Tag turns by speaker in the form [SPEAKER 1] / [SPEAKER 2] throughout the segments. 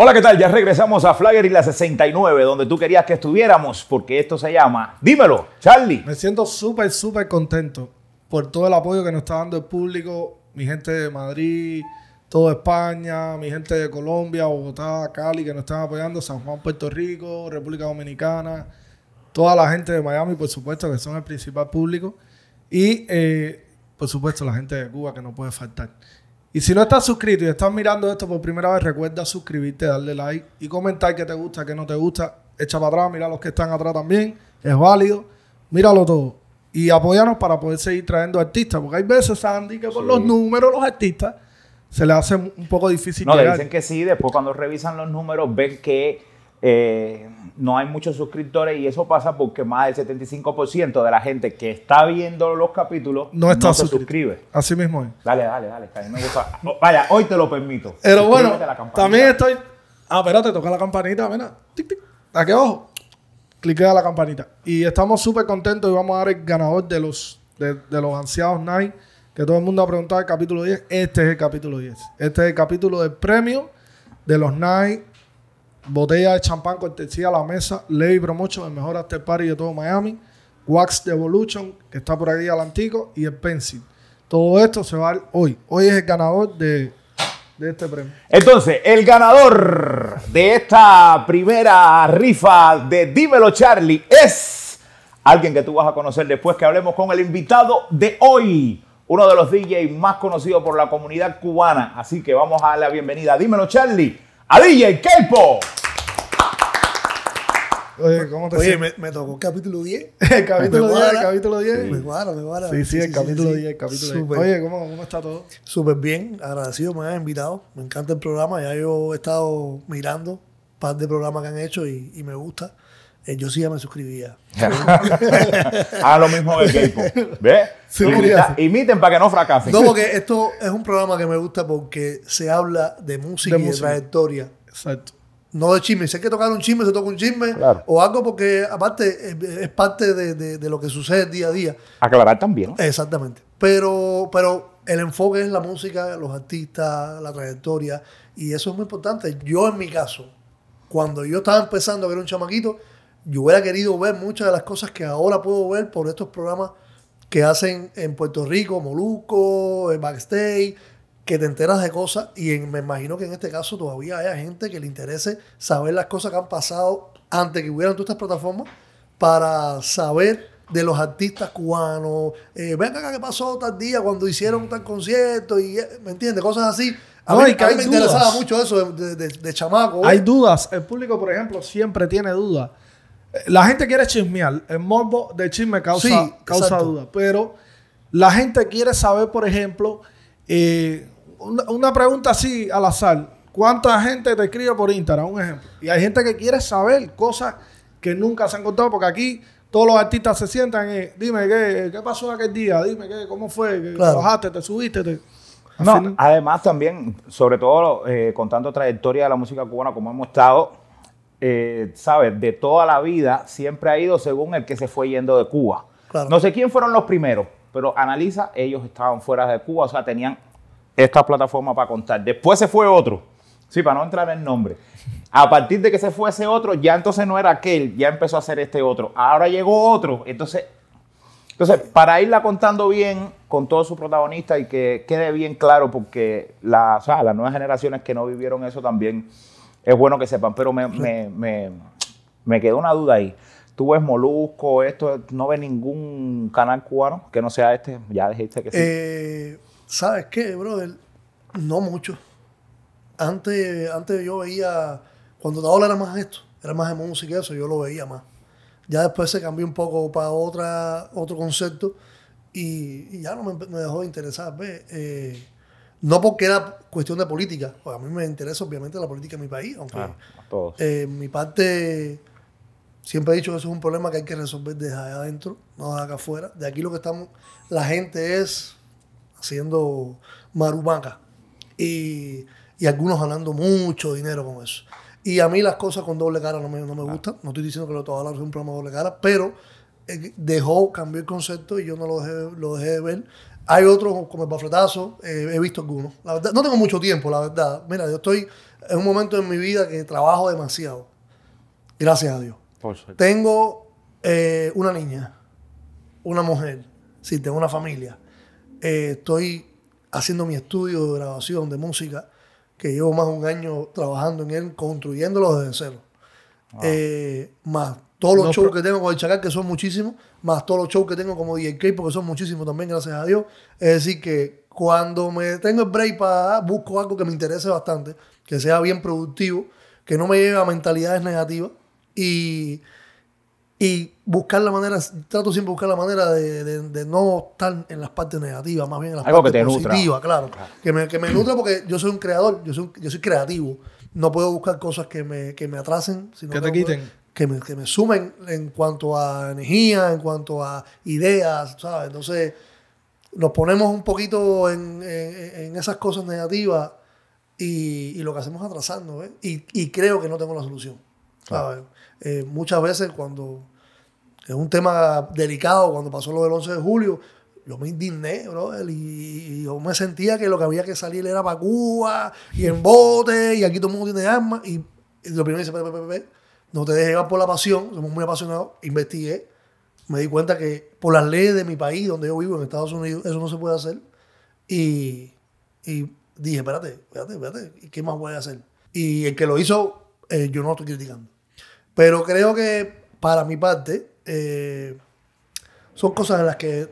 [SPEAKER 1] Hola, ¿qué tal? Ya regresamos a Flagger y la 69, donde tú querías que estuviéramos, porque esto se llama. Dímelo, Charlie.
[SPEAKER 2] Me siento súper, súper contento por todo el apoyo que nos está dando el público, mi gente de Madrid, toda España, mi gente de Colombia, Bogotá, Cali, que nos están apoyando, San Juan, Puerto Rico, República Dominicana, toda la gente de Miami, por supuesto, que son el principal público, y eh, por supuesto la gente de Cuba, que no puede faltar. Y si no estás suscrito y estás mirando esto por primera vez, recuerda suscribirte, darle like y comentar qué te gusta, qué no te gusta. Echa para atrás, mira los que están atrás también. Es válido. Míralo todo. Y apóyanos para poder seguir trayendo artistas. Porque hay veces, Sandy, que por los números los artistas se les hace un poco difícil. No, le dicen
[SPEAKER 1] que sí, después
[SPEAKER 2] cuando revisan los números ven que
[SPEAKER 1] eh, no hay muchos suscriptores y eso pasa porque más del 75% de la gente que está viendo los capítulos no, se suscribe. Así mismo es. Dale, dale, dale. Oh,
[SPEAKER 2] vaya, hoy te lo permito. Pero bueno, también estoy... Ah, pero te toca la campanita, mira. Tic, Aquí abajo. clickea la campanita. Y estamos súper contentos y vamos a dar el ganador de los, de, los ansiados Night. Que todo el mundo ha preguntado el capítulo 10. Este es el capítulo 10. Este es el capítulo del premio de los Night botella de champán cortesía a la mesa, Lady Promotion, el mejor after party de todo Miami, Wax de Evolution, que está por aquí al antiguo, y el Pencil. Todo esto se va hoy. Hoy es el ganador de, este premio. Entonces, el ganador de esta primera
[SPEAKER 1] rifa de Dímelo Charlie es alguien que tú vas a conocer después que hablemos con el invitado de hoy uno de los DJs más conocidos por la comunidad cubana. Así que vamos a darle la bienvenida. Dímelo, Charlie a DJ Kelpo.
[SPEAKER 3] Oye, ¿cómo te Oye, me, me, tocó el capítulo 10. el capítulo 10, el capítulo 10. Me guarda, me guarda. Sí, sí, el capítulo 10, el capítulo 10. Oye, ¿cómo, ¿cómo, está todo? Súper bien, agradecido, me han invitado. Me encanta el programa, ya yo he estado mirando un par de programas que han hecho y me gusta. Eh, yo sí ya me suscribía. a ah, lo mismo que el ¿Ve? imiten para que no fracasen. No, porque esto es un programa que me gusta porque se habla de música y de trayectoria. Exacto. No de chisme. Si hay que tocar un chisme, se toca un chisme. O algo porque, aparte, es parte de, lo que sucede día a día.
[SPEAKER 1] Aclarar también.
[SPEAKER 3] Exactamente. Pero, pero el enfoque es la música, los artistas, la trayectoria. Y eso es muy importante. Yo, en mi caso, cuando yo estaba empezando, a ver un chamaquito, yo hubiera querido ver muchas de las cosas que ahora puedo ver por estos programas que hacen en Puerto Rico, Moluco, Backstage, que te enteras de cosas y me imagino que en este caso todavía haya gente que le interese saber las cosas que han pasado antes que hubieran todas estas plataformas para saber de los artistas cubanos, eh, ven acá que pasó tal día cuando hicieron tal concierto y eh, ¿me entiendes? Cosas así.
[SPEAKER 2] A, mí, me interesaba mucho eso de chamaco. Hay ¿eh? dudas. El público, por ejemplo, siempre tiene dudas la gente quiere chismear. El morbo de chisme causa, causa duda. Pero la gente quiere saber, por ejemplo, eh, una, pregunta así al azar. ¿Cuánta gente te escribe por Instagram? Un ejemplo. Y hay gente que quiere saber cosas que nunca se han contado. Porque aquí todos los artistas se sientan y... Dime, ¿qué, qué pasó aquel día? Dime, ¿qué, ¿cómo fue? ¿Qué, ¿Bajaste? ¿Te subiste?
[SPEAKER 1] No, además también, sobre todo eh, contando trayectoria de la música cubana, como hemos estado eh, ¿sabes? De toda la vida siempre ha ido según el que se fue yendo de Cuba. No sé quién fueron los primeros, pero analiza, ellos estaban fuera de Cuba, o sea, tenían esta plataforma para contar. Después se fue otro. Sí, para no entrar en nombre. A partir de que se fue ese otro, ya entonces no era aquel, ya empezó a ser este otro. Ahora llegó otro. Entonces, entonces para irla contando bien con todo su protagonista y que quede bien claro, porque las nuevas generaciones que no vivieron eso también es bueno que sepan, pero me, quedó una duda ahí. Tú ves Molusco, esto, no ves ningún canal cubano que no sea este, ya dijiste que sí.
[SPEAKER 3] Eh, ¿Sabes qué, brother? No mucho. Antes, antes yo veía, cuando Taola era más esto, era más de música y eso, yo lo veía más. Ya después se cambió un poco para otra, otro concepto y, ya no me, dejó de interesar. ¿ves? Eh, no porque era cuestión de política, pues a mí me interesa obviamente la política de mi país, aunque ah, eh, mi parte, siempre he dicho que eso es un problema que hay que resolver desde allá adentro, no desde acá afuera. De aquí lo que estamos, la gente es haciendo marumaca y, y algunos ganando mucho dinero con eso. Y a mí las cosas con doble cara no me, no me ah. gustan, no estoy diciendo que lo todo es un programa doble cara, pero eh, dejó, cambió el concepto y yo no lo lo dejé de ver hay otros como el bafletazo, eh, he visto algunos. La verdad, no tengo mucho tiempo, la verdad. Mira, yo estoy en un momento en mi vida que trabajo demasiado. Gracias a Dios. tengo eh, una niña, una mujer, sí, tengo una familia. Eh, estoy haciendo mi estudio de grabación de música, que llevo más de un año trabajando en él, construyéndolo desde cero. más todos los shows que tengo con el Chacal, que son muchísimos, más todos los shows que tengo como K, porque son muchísimos también, gracias a Dios. Es decir, que cuando me tengo el break para busco algo que me interese bastante, que sea bien productivo, que no me lleve a mentalidades negativas y, y buscar la manera, trato siempre de buscar la manera de, no estar en las partes negativas, más bien en las partes que positivas, claro. Que, me, que me nutra porque yo soy un creador, yo soy, yo soy creativo. No puedo buscar cosas que me, que me atrasen. que te quiten que me, sumen en cuanto a energía, en cuanto a ideas, ¿sabes? Entonces nos ponemos un poquito en, esas cosas negativas y, lo que hacemos atrasando, ¿eh? y, creo que no tengo la solución, ¿sabes? Eh, muchas veces cuando es un tema delicado, cuando pasó lo del 11 de julio, lo me indigné, bro. y, yo me sentía que lo que había que salir era para Cuba, y en bote, y aquí todo el mundo tiene armas, y, lo primero que dice, no te dejes llevar por la pasión, somos muy apasionados. Investigué, me di cuenta que por las leyes de mi país, donde yo vivo, en Estados Unidos, eso no se puede hacer. Y, dije, espérate, espérate, espérate, qué más voy a hacer? Y el que lo hizo, eh, yo no lo estoy criticando. Pero creo que para mi parte, eh, son cosas en las que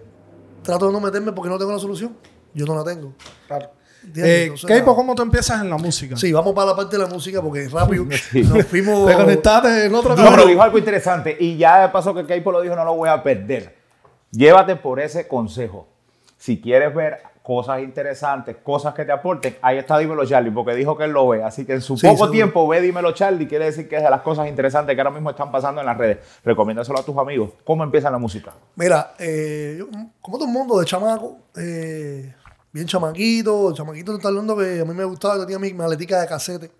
[SPEAKER 3] trato de no meterme porque no tengo la solución. Yo no la tengo. Claro. Eh, Keipo,
[SPEAKER 2] ¿cómo tú empiezas en la música? Sí, vamos
[SPEAKER 3] para la parte de la música porque rápido nos fuimos. Te conectaste
[SPEAKER 2] en
[SPEAKER 1] otra No, pero dijo algo interesante y ya de paso que Keipo lo dijo, no lo voy a perder. Llévate por ese consejo. Si quieres ver cosas interesantes, cosas que te aporten, ahí está Dímelo Charlie, porque dijo que él lo ve. Así que en su poco tiempo ve Dímelo Charlie, quiere decir que es de las cosas interesantes que ahora mismo están pasando en las redes. Recomiéndaselo a tus amigos. ¿Cómo empieza la música?
[SPEAKER 3] Mira, eh, como todo el mundo de chamaco, eh, bien chamaquito, chamaquito no está hablando que a mí me gustaba, que tenía mi maletica de casete,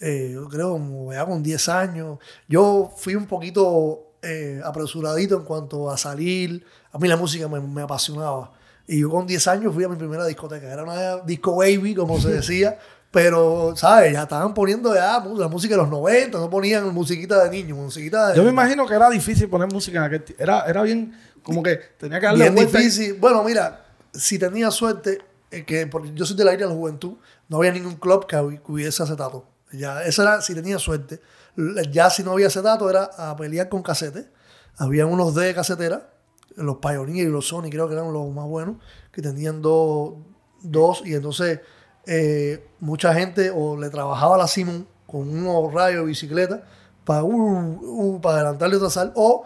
[SPEAKER 3] eh, yo creo, ya con 10 años, yo fui un poquito eh, apresuradito en cuanto a salir, a mí la música me, apasionaba. Y yo con 10 años fui a mi primera discoteca. Era una disco baby, como se decía. Pero, ¿sabes? Ya estaban poniendo ya la música de los 90, no ponían musiquita de niño. musiquita de... Yo me imagino que era difícil poner música en aquel Era, era bien, como que tenía que darle difícil. Bueno, mira, si tenía suerte, que porque yo soy de la de la juventud, no había ningún club que hubiese acetato. Ya, era si tenía suerte. Ya si no había acetato, era a pelear con casete. Había unos de casetera, los Pioneer y los Sony, creo que eran los más buenos, que tenían dos, dos y entonces eh, mucha gente o le trabajaba a la Simon con unos rayos de bicicleta para, uh, uh para adelantarle otra sal, o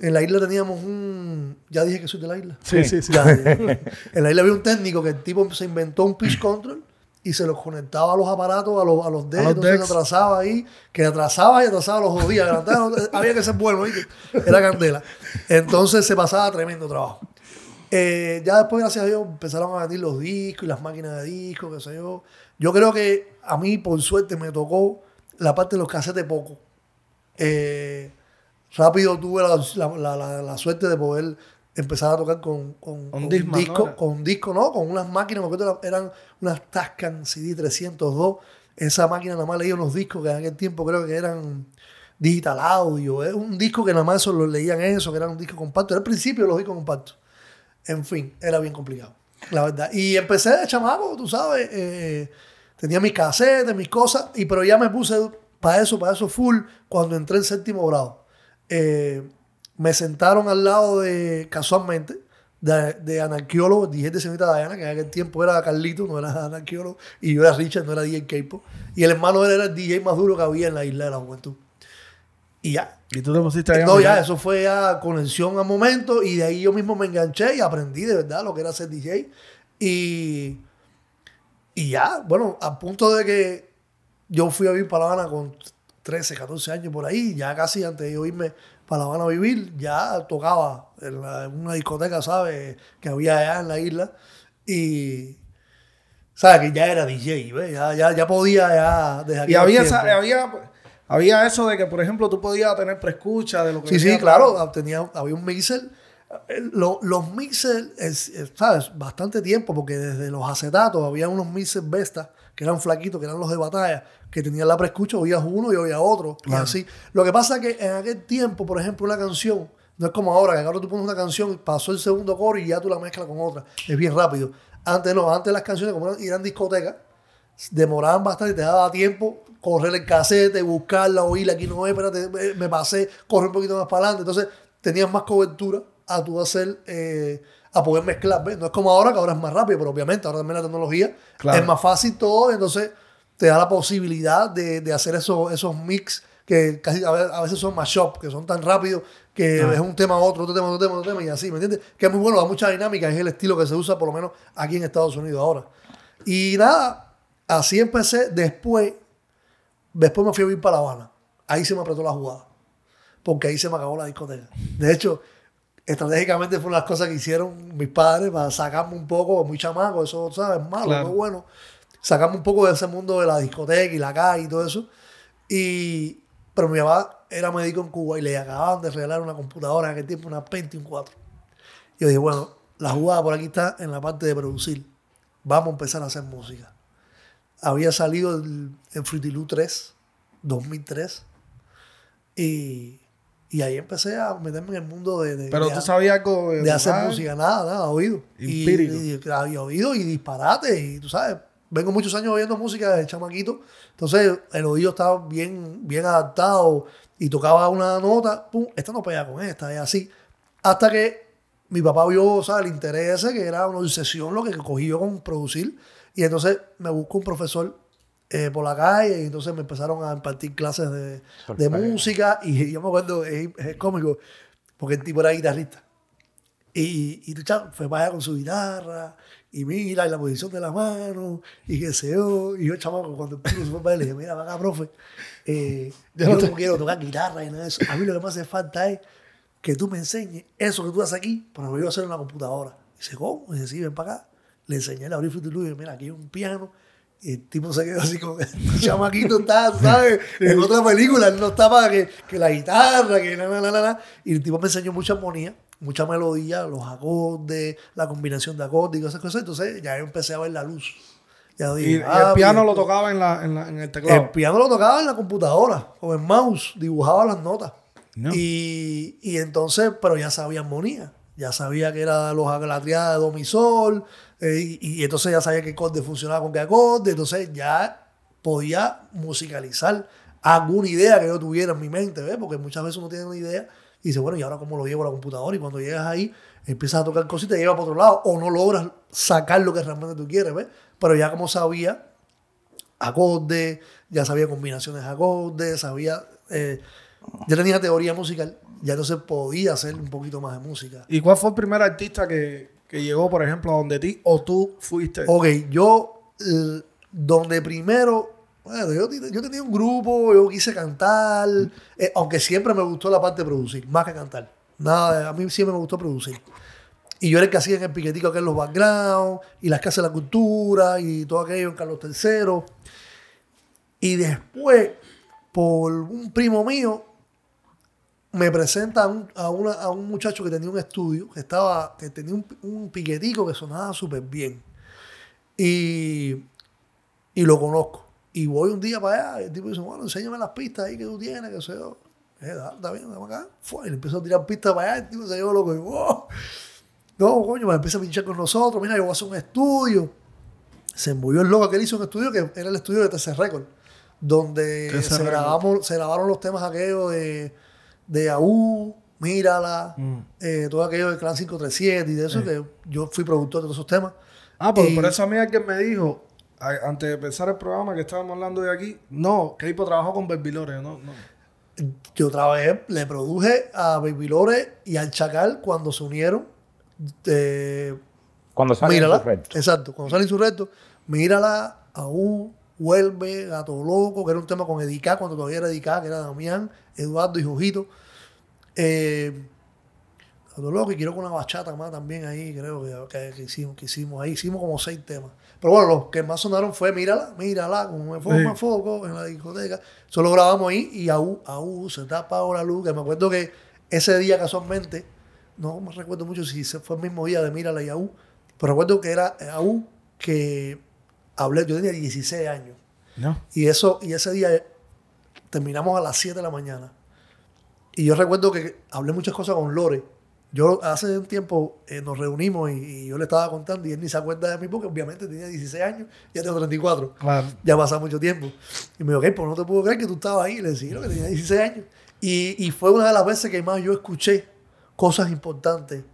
[SPEAKER 3] en la isla teníamos un. Ya dije que soy de la isla. Sí, sí, sí. en la isla había un técnico que el tipo se inventó un pitch control y se los conectaba a los aparatos, a los, a los decks, atrasaba ahí, que atrasaba y atrasaba, los días. Eh, había que ser bueno, ¿viste? era candela. Entonces se pasaba tremendo trabajo. Eh, ya después, gracias a Dios, empezaron a venir los discos y las máquinas de discos, qué sé yo. Yo creo que a mí, por suerte, me tocó la parte de los casetes poco. Eh, rápido tuve la, suerte de poder empezar a tocar con, un disco, con disco, no, con unas máquinas, porque eran unas Tascan CD 302. Esa máquina nada más leía unos discos que en aquel tiempo creo que eran digital audio. Es un disco que nada más eso leían eso, que era un disco compacto. Era el principio de los discos compactos. En fin, era bien complicado, la verdad. Y empecé de chamaco, tú sabes, eh, tenía mis casetes, mis cosas, y pero ya me puse para eso, para eso full, cuando entré en séptimo grado eh, me sentaron al lado de, casualmente, de, de DJ de señorita Diana, que en aquel tiempo era Carlito, no era anarquiólogo, y yo era Richard, no era DJ K-Pop. Y el hermano él era el DJ más duro que había en la isla de la juventud.
[SPEAKER 2] Y ya. ¿Y tú te pusiste No, ya, eso
[SPEAKER 3] fue ya conexión a momento, y de ahí yo mismo me enganché y aprendí de verdad lo que era ser DJ. Y, y ya, bueno, a punto de que yo fui a vivir para La Habana con 13, 14 años por ahí, ya casi antes de irme para La Habana a vivir, ya tocaba en, una discoteca, ¿sabes? Que había allá en la isla. Y, ¿sabes? Que ya era DJ, ¿ves? Ya, podía, ya Y había, eso de que, por ejemplo, tú podías tener preescucha de lo que... Sí, sí, claro, había un mixer. Eh, los, los mixers, ¿sabes? Bastante tiempo, porque desde los acetatos había unos mixers bestas que eran flaquitos, que eran los de batalla, que tenían la preescucha, oías uno y oías otro. así. Lo que pasa es que en aquel tiempo, por ejemplo, una canción, no es como ahora, que ahora tú pones una canción, pasó el segundo coro y ya tú la mezclas con otra. Es bien rápido. Antes no, antes las canciones, como eran, discotecas, demoraban bastante, te daba tiempo correr el casete, buscarla, oírla, aquí no es, espérate, me pasé, correr un poquito más para adelante. Entonces, tenías más cobertura a tu hacer eh, a poder mezclar. No es como ahora, que ahora es más rápido, pero obviamente ahora también la tecnología es más fácil todo, entonces te da la posibilidad de, hacer esos, esos mix que casi a veces son más que son tan rápidos que ah. es un tema otro, otro tema, otro tema, otro tema, y así, ¿me entiendes? Que es muy bueno, da mucha dinámica, es el estilo que se usa por lo menos aquí en Estados Unidos ahora. Y nada, así empecé. Después, después me fui a vivir para La Habana. Ahí se me apretó la jugada, porque ahí se me acabó la discoteca. De hecho, estratégicamente fueron las cosas que hicieron mis padres para sacarme un poco, muy chamaco, eso, ¿sabes? Malo, claro. bueno. Sacarme un poco de ese mundo de la discoteca y la calle y todo eso. Y, pero mi papá era médico en Cuba y le acababan de regalar una computadora en aquel tiempo, una Pentium 4. Yo dije, bueno, la jugada por aquí está en la parte de producir. Vamos a empezar a hacer música. Había salido en Fruity Loop 3, 2003. Y y ahí empecé a meterme en el mundo de... Pero de... hacer música, nada, nada, oído. Y, y, había oído y disparate, y tú sabes, vengo muchos años oyendo música de chamaquito, entonces el oído estaba bien, bien adaptado y tocaba una nota, pum, esta no pega con esta, es así. Hasta que mi papá vio, o sea, el interés ese, que era una obsesión lo que cogí yo con producir, y entonces me busco un profesor eh, por la calle y entonces me empezaron a impartir clases de, música y yo me acuerdo, es, cómico, porque el tipo era guitarrista. Y, y, chavo fue para allá con su guitarra y mira y la posición de la mano y que se yo. Y yo, chavo cuando el se fue para allá le dije, mira, para acá, profe, eh, yo, no, quiero tocar guitarra y nada de eso. A mí lo que me hace falta es que tú me enseñes eso que tú haces aquí, para que yo hacer en la computadora. Y dice, ¿cómo? Y dice, ven para acá. Le enseñé a abrir Fruity y y dije, mira, aquí hay un piano y el tipo se quedó así como, el chamaquito está, ¿sabes? En otra película, él no estaba, que, la guitarra, que la, la, la, la. Y el tipo me enseñó mucha armonía, mucha melodía, los acordes, la combinación de acordes esas cosas. Entonces ya empecé a ver la luz. y, el ah, pues, piano lo tocaba en, la, el teclado. El piano lo tocaba en la computadora o en mouse, dibujaba las notas. Y, y entonces, pero ya sabía armonía ya sabía que era los triada de Domisol, eh, y, y, entonces ya sabía que acorde funcionaba con qué acorde, entonces ya podía musicalizar alguna idea que yo tuviera en mi mente, ¿ves? porque muchas veces uno tiene una idea y dice, bueno, ¿y ahora cómo lo llevo a la computadora? Y cuando llegas ahí, empiezas a tocar cositas y te lleva para otro lado, o no logras sacar lo que realmente tú quieres, ¿ves? Pero ya como sabía acorde, ya sabía combinaciones de acordes, sabía... Eh, ya tenía teoría musical ya entonces podía hacer un poquito más de música. ¿Y cuál fue el primer artista que, llegó, por ejemplo, a donde ti o tú fuiste? Ok, yo, eh, donde primero, bueno, yo, tenía un grupo, yo quise cantar, eh, aunque siempre me gustó la parte de producir, más que cantar. Nada, a mí siempre me gustó producir. Y yo era el que hacía en el piquetico acá los backgrounds, y las casas de la cultura, y todo aquello en Carlos III. Y después, por un primo mío, me presenta a un, a, un, muchacho que tenía un estudio, que, estaba, que tenía un, piquetico que sonaba súper bien. Y, y, lo conozco. Y voy un día para allá, el tipo dice, bueno, enséñame las pistas ahí que tú tienes, que sé yo. Eh, está bien, vamos acá. Fue, y le empiezo a tirar pistas para allá, el tipo se llevó loco. Y, wow. No, coño, me empieza a pinchar con nosotros, mira, yo voy a hacer un estudio. Se movió el loco que él hizo un estudio que era el estudio de Tercer Record, donde se, grabamos, se grabaron los temas aquellos de de AU, Mírala, mm. eh, todo aquello del Clan 537 y de eso,
[SPEAKER 2] que yo fui productor de todos esos temas. Ah, pero por eso a mí alguien me dijo, antes de empezar el programa que estábamos hablando de aquí, no, que tipo trabajó con Baby Lore, no, no.
[SPEAKER 3] Yo trabajé, le produje a Baby Lore y al Chacal cuando se unieron.
[SPEAKER 1] cuando salen Mírala,
[SPEAKER 3] Exacto, cuando salen sus reto, Mírala, AU, Vuelve, Gato Loco, que era un tema con Edicá, cuando todavía era Edicá, que era Damián, Eduardo y Jujito. Eh, Gato Loco, y quiero con una bachata más también ahí, creo que, hicimos, que hicimos ahí. Hicimos como seis temas. Pero bueno, los que más sonaron fue Mírala, Mírala, con un foco, más foco en la discoteca. Eso grabamos ahí y aún, aún se tapa la luz. Que me acuerdo que ese día casualmente, no me recuerdo mucho si fue el mismo día de Mírala y aún, pero recuerdo que era aún que hablé, yo tenía 16 años. Y, eso, y ese día terminamos a las 7 de la mañana. Y yo recuerdo que hablé muchas cosas con Lore. Yo hace un tiempo eh, nos reunimos y, yo le estaba contando y él ni se acuerda de mí porque obviamente tenía 16 años, ya tengo 34. Ya pasa mucho tiempo. Y me dijo, ok, pues no te puedo creer que tú estabas ahí. le decía, que tenía 16 años. Y, y fue una de las veces que más yo escuché cosas importantes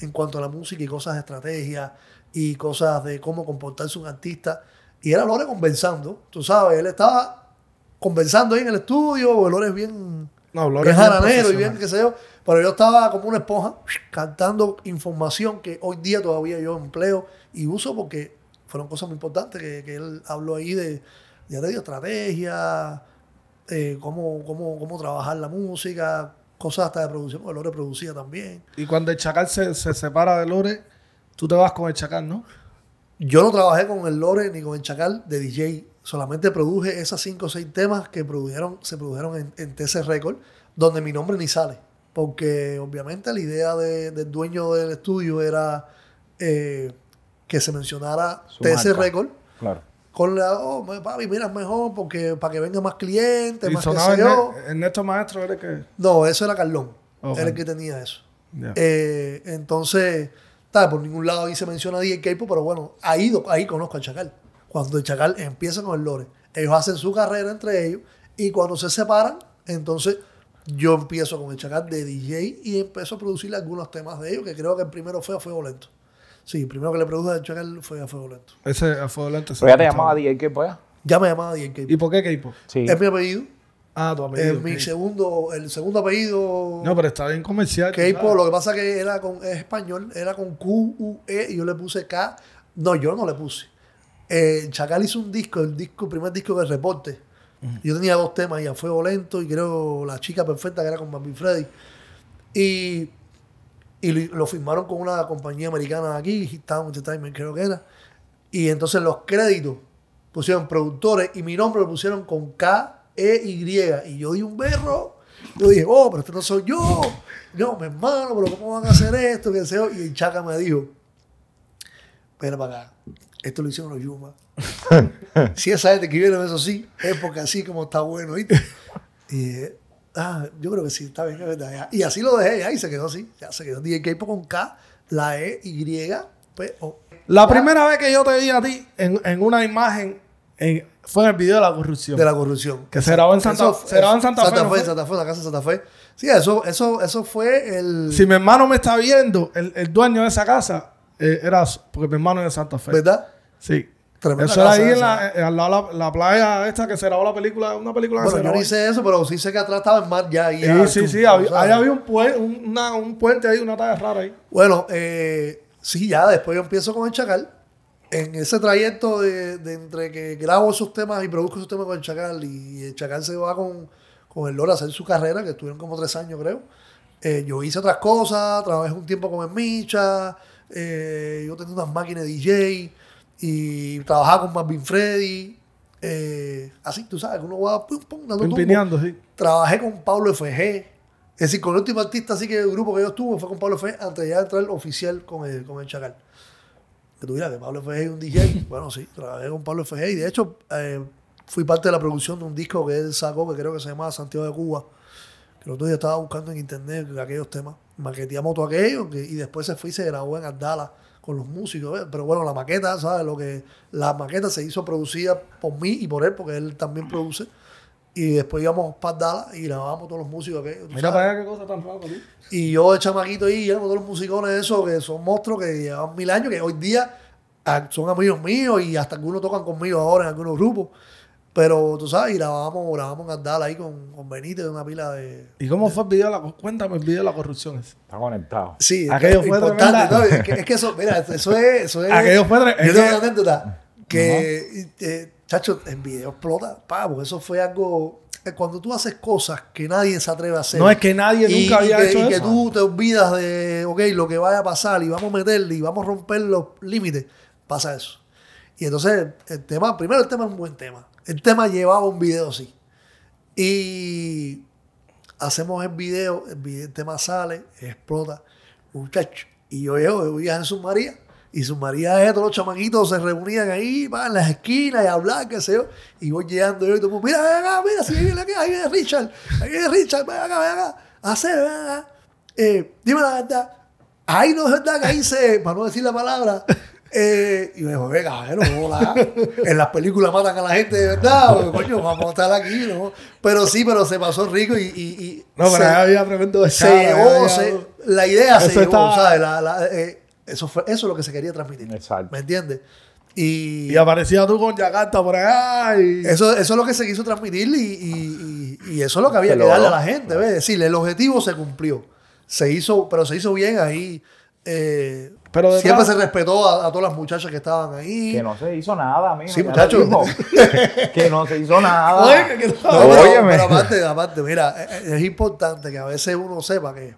[SPEAKER 3] en cuanto a la música y cosas de estrategia, y cosas de cómo comportarse un artista. Y era Lore conversando, tú sabes, él estaba conversando ahí en el estudio, Lore es bien,
[SPEAKER 2] no, Lore bien es jaranero y bien qué
[SPEAKER 3] sé yo, pero yo estaba como una esponja cantando información que hoy día todavía yo empleo y uso porque fueron cosas muy importantes que, él habló ahí de, ya te estrategia, eh, cómo, cómo, trabajar la música, cosas hasta de producción, porque Lore producía también. Y cuando el Chacal se separa de Lore Tú te vas con el Chacal, ¿no? Yo no trabajé con el Lore ni con el Chacal de DJ. Solamente produje esas cinco o seis temas que produjeron, se produjeron en, TC Record, donde mi nombre ni sale. Porque obviamente la idea del dueño del estudio era eh, que se mencionara TC Record. Claro con la, oh, papi, mira, mejor porque para que venga más clientes, más yo. Maestro era el que... No, eso era Carlón. Era el que tenía eso. Eh, entonces, por ningún lado ahí se menciona a DJ Keipo, pero bueno, ahí, ahí conozco al Chacal. Cuando el Chacal empieza con el Lore, ellos hacen su carrera entre ellos y cuando se separan, entonces yo empiezo con el Chacal de DJ y empiezo a producirle algunos temas de ellos, que creo que el primero fue a Fuego Lento. Sí, el primero que le produjo al Chacal fue a Fuego Lento.
[SPEAKER 2] Ese a Fuego Lento. ¿Pero ya te llamaba
[SPEAKER 3] DJ Keipo ya?
[SPEAKER 2] Ya me llamaba DJ Keipo. ¿Y por qué Keipo? Es mi apellido. Ah, tu apellido. Eh, mi segundo, el segundo apellido. No, pero está bien comercial. que por... lo que pasa
[SPEAKER 3] que era con, es español, era con Q, U, E, y yo le puse K. No, yo no le puse. Eh, Chacal hizo un disco, el disco, primer disco del reporte. Yo tenía dos temas, y fue Fuego Lento y creo La Chica Perfecta, que era con Bambi Freddy. Y, y lo firmaron con una compañía americana aquí, Hit Town Entertainment, creo que era. Y entonces los créditos pusieron productores y mi nombre lo pusieron con K e-Y. Y yo di un berro. Yo dije, oh, pero esto no soy yo. No, mi hermano, pero ¿cómo van a hacer esto? ¿Qué Y el chaca me dijo, pero para acá. Esto lo hicieron los Yuma. si esa gente que vieron eso sí, es porque así como está bueno, ¿viste? Y ah, yo creo que sí, está bien, es verdad. Y así lo dejé, ahí se quedó así. Ya se quedó DJ K con K, la E, Y, pues, O.
[SPEAKER 2] La primera vez que yo te vi a ti en, en una imagen fue en el video de la corrupción. De la corrupción. Que se grabó en Santa, se grabó en Santa, Fe. Santa Fe,
[SPEAKER 3] Santa Fe, la casa de Santa Fe.
[SPEAKER 2] Sí, eso, eso, eso fue el. Si mi hermano me está viendo, el, el dueño de esa casa eh, era. Porque mi hermano es de Santa Fe. ¿Verdad? Sí. Tremendo. eso era ahí en la, eh, de la, playa esta que se grabó la película, una película bueno, yo no hice eso, pero sí sé que atrás estaba el mar ya. Y sí, sí, sí, ahí había un, puente, una, un puente ahí, una talla rara ahí. Bueno, eh,
[SPEAKER 3] sí, ya después yo empiezo con el chacal en ese trayecto de, entre que grabo esos temas y produzco esos temas con el Chacal y, el Chacal se va con, el Lola a hacer su carrera, que estuvieron como tres años creo, eh, yo hice otras cosas, trabajé un tiempo con el Micha, eh, yo tenía unas máquinas de DJ y trabajaba con Marvin Freddy. Eh, así, tú sabes, uno va pum, pum, dando Trabajé con Pablo FG. Es decir, con el último artista así que el grupo que yo estuve fue con Pablo FG antes de ya entrar oficial con con el Chacal. Que tú dirás, que Pablo F.G. es un DJ. bueno, sí, trabajé con Pablo F.G. Y de hecho, eh, fui parte de la producción de un disco que él sacó, que creo que se llama Santiago de Cuba. Que el otro día estaba buscando en internet aquellos temas. Maqueteamos todo aquello y después se fue y se grabó en Andala con los músicos. Pero bueno, la maqueta, ¿sabes? Lo que, la maqueta se hizo producida por mí y por él, porque él también produce. Y después íbamos para Dallas y grabábamos todos los músicos Mira para allá qué cosa tan rara, Y yo de chamaquito ahí, y todos los musicones de esos que son monstruos que llevan mil años, que hoy día ah, son amigos míos y hasta algunos tocan conmigo ahora en algunos grupos. Pero tú sabes, y grabábamos, grabamos en Andal ahí con, con de una pila de. ¿Y cómo
[SPEAKER 2] fue el video de la corrupción? Cuéntame el video de la corrupción. Está
[SPEAKER 1] conectado. Sí, aquello fue importante. No, es, que, es,
[SPEAKER 2] eso, mira, eso es. Eso es Yo tengo que. Chacho,
[SPEAKER 3] el video explota, pavo. Eso fue algo. Eh, cuando tú haces cosas que nadie se atreve a hacer. No es que nadie nunca había que, y que tú te olvidas de, ok, lo que vaya a pasar y vamos a meterle y vamos a romper los límites, pasa eso. Y entonces, el tema, primero el tema es un buen tema. El tema llevaba un video así. Y hacemos el video, el, tema sale, explota, muchacho. Y yo llego, yo voy a Jesús María y su maridas, eh, de los chamaquitos se reunían ahí, van en las esquinas y hablar, qué sé yo. Y voy llegando yo y todo, mira, ven mira, si viene aquí, ahí viene Richard, ahí viene Richard, ven acá, ven acá, hacer, ah, acá. Eh, dime la verdad. Ahí no es verdad que ahí se, para no decir la palabra, eh, y me dijo, venga, caballero, hola. en las películas matan a la gente de verdad, porque, coño, vamos a estar aquí, ¿no? Pero sí, pero se pasó rico y. y, y no, pero había
[SPEAKER 2] tremendo de Se llevó, la idea se llevó,
[SPEAKER 3] ¿sabes? La, la, eh, eso, es lo que se quería transmitir. Exacto. ¿Me entiendes? Y, aparecía tú con Yakarta por allá. Eso, eso es lo que se quiso transmitir y, eso es lo que había que darle a la gente. Es Decirle, el objetivo se cumplió. Se hizo, pero se hizo bien ahí. Eh, pero Siempre se respetó a, todas las muchachas que estaban ahí. Que no se hizo nada, amigo. Sí, muchachos. que no se hizo nada. Oye, que no, pero, aparte, aparte, mira, eh, eh, es importante que a veces uno sepa que...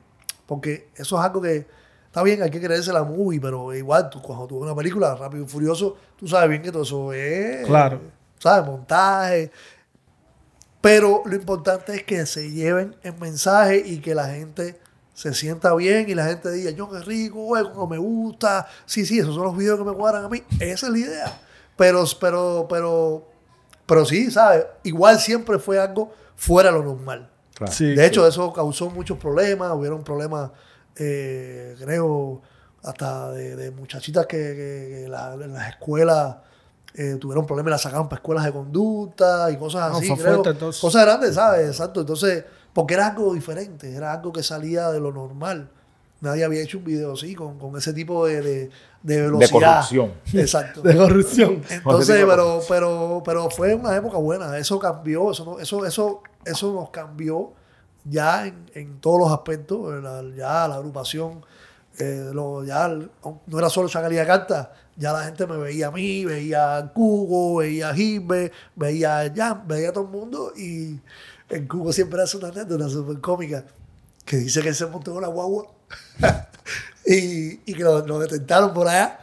[SPEAKER 3] Porque eso es algo que Está bien, hay que creerse la movie, pero igual cuando tú ves una película, Rápido y Furioso, tú sabes bien que todo eso es. Claro. ¿Sabes? Montaje. Pero lo importante es que se lleven el mensaje y que la gente se sienta bien y la gente diga, yo qué rico, no me gusta. Sí, sí, esos son los videos que me cuadran a mí. Esa es la idea. Pero, pero, pero, pero sí, ¿sabes? Igual siempre fue algo fuera de lo normal. Claro. de hecho, eso causó muchos problemas, hubieron problemas eh, creo, hasta de, muchachitas que, en las escuelas eh, tuvieron problemas y las sacaron para escuelas de conducta y cosas así. cosas grandes, ¿sabes? Exacto. Entonces, porque era algo diferente, era algo que salía de lo normal. Nadie había hecho un video así, con, ese tipo de, de, velocidad. De corrupción. Exacto. de corrupción. Entonces, pero, pero, pero fue una época buena. Eso cambió, eso, eso, eso, eso nos cambió ya en, todos los aspectos, ya la agrupación, eh, no era solo Chacalía Canta ya la gente me veía a mí, veía a Cugo, veía a Jimbe, veía a Jan, veía a todo el mundo y en Cugo siempre hace una una súper cómica que dice que se montó una guagua y, que lo, detentaron por allá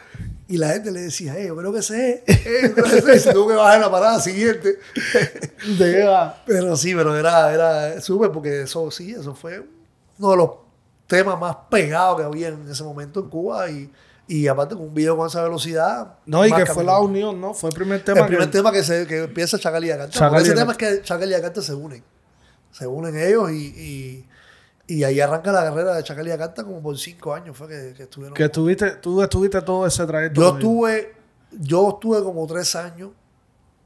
[SPEAKER 3] y la gente le decía, eh, yo creo que sé, si tú que vas en la parada siguiente. ¿De pero sí, pero era, era súper, porque eso sí, eso fue uno de los temas más pegados que había en ese momento en Cuba y, aparte con un video con esa velocidad. No, y que fue la
[SPEAKER 2] unión, ¿no? Fue el primer
[SPEAKER 3] tema. El primer tema que, se, empieza Chacal y Acanta. ese tema es que Chacal y Acanta se unen. Se unen ellos y y ahí arranca la carrera de y Canta como por cinco años fue que, que estuvieron. Que
[SPEAKER 2] estuviste, tú estuviste
[SPEAKER 3] todo ese trayecto. Yo estuve, yo estuve como tres años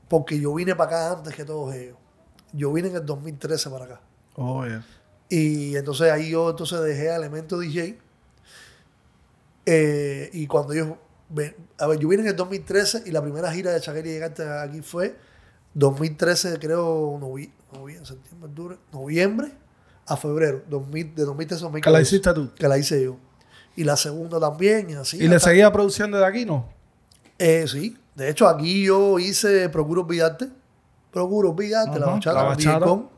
[SPEAKER 3] porque yo vine para acá antes que todos ellos. Yo vine en el 2013 para acá. Oh, Y entonces ahí yo entonces dejé a Elemento DJ. Eh, y cuando yo... A ver, yo vine en el 2013 y la primera gira de y llegaste aquí fue 2013, creo, noviembre, noviembre, septiembre, noviembre a febrero de 2013 a 2014. ¿Que la hiciste tú? Que la hice yo. Y la segunda también, y así. ¿Y le seguía produciendo de aquí, no? Eh, sí. De hecho, aquí yo hice Procuro Olvidarte. Procuro Olvidarte, la bachata, la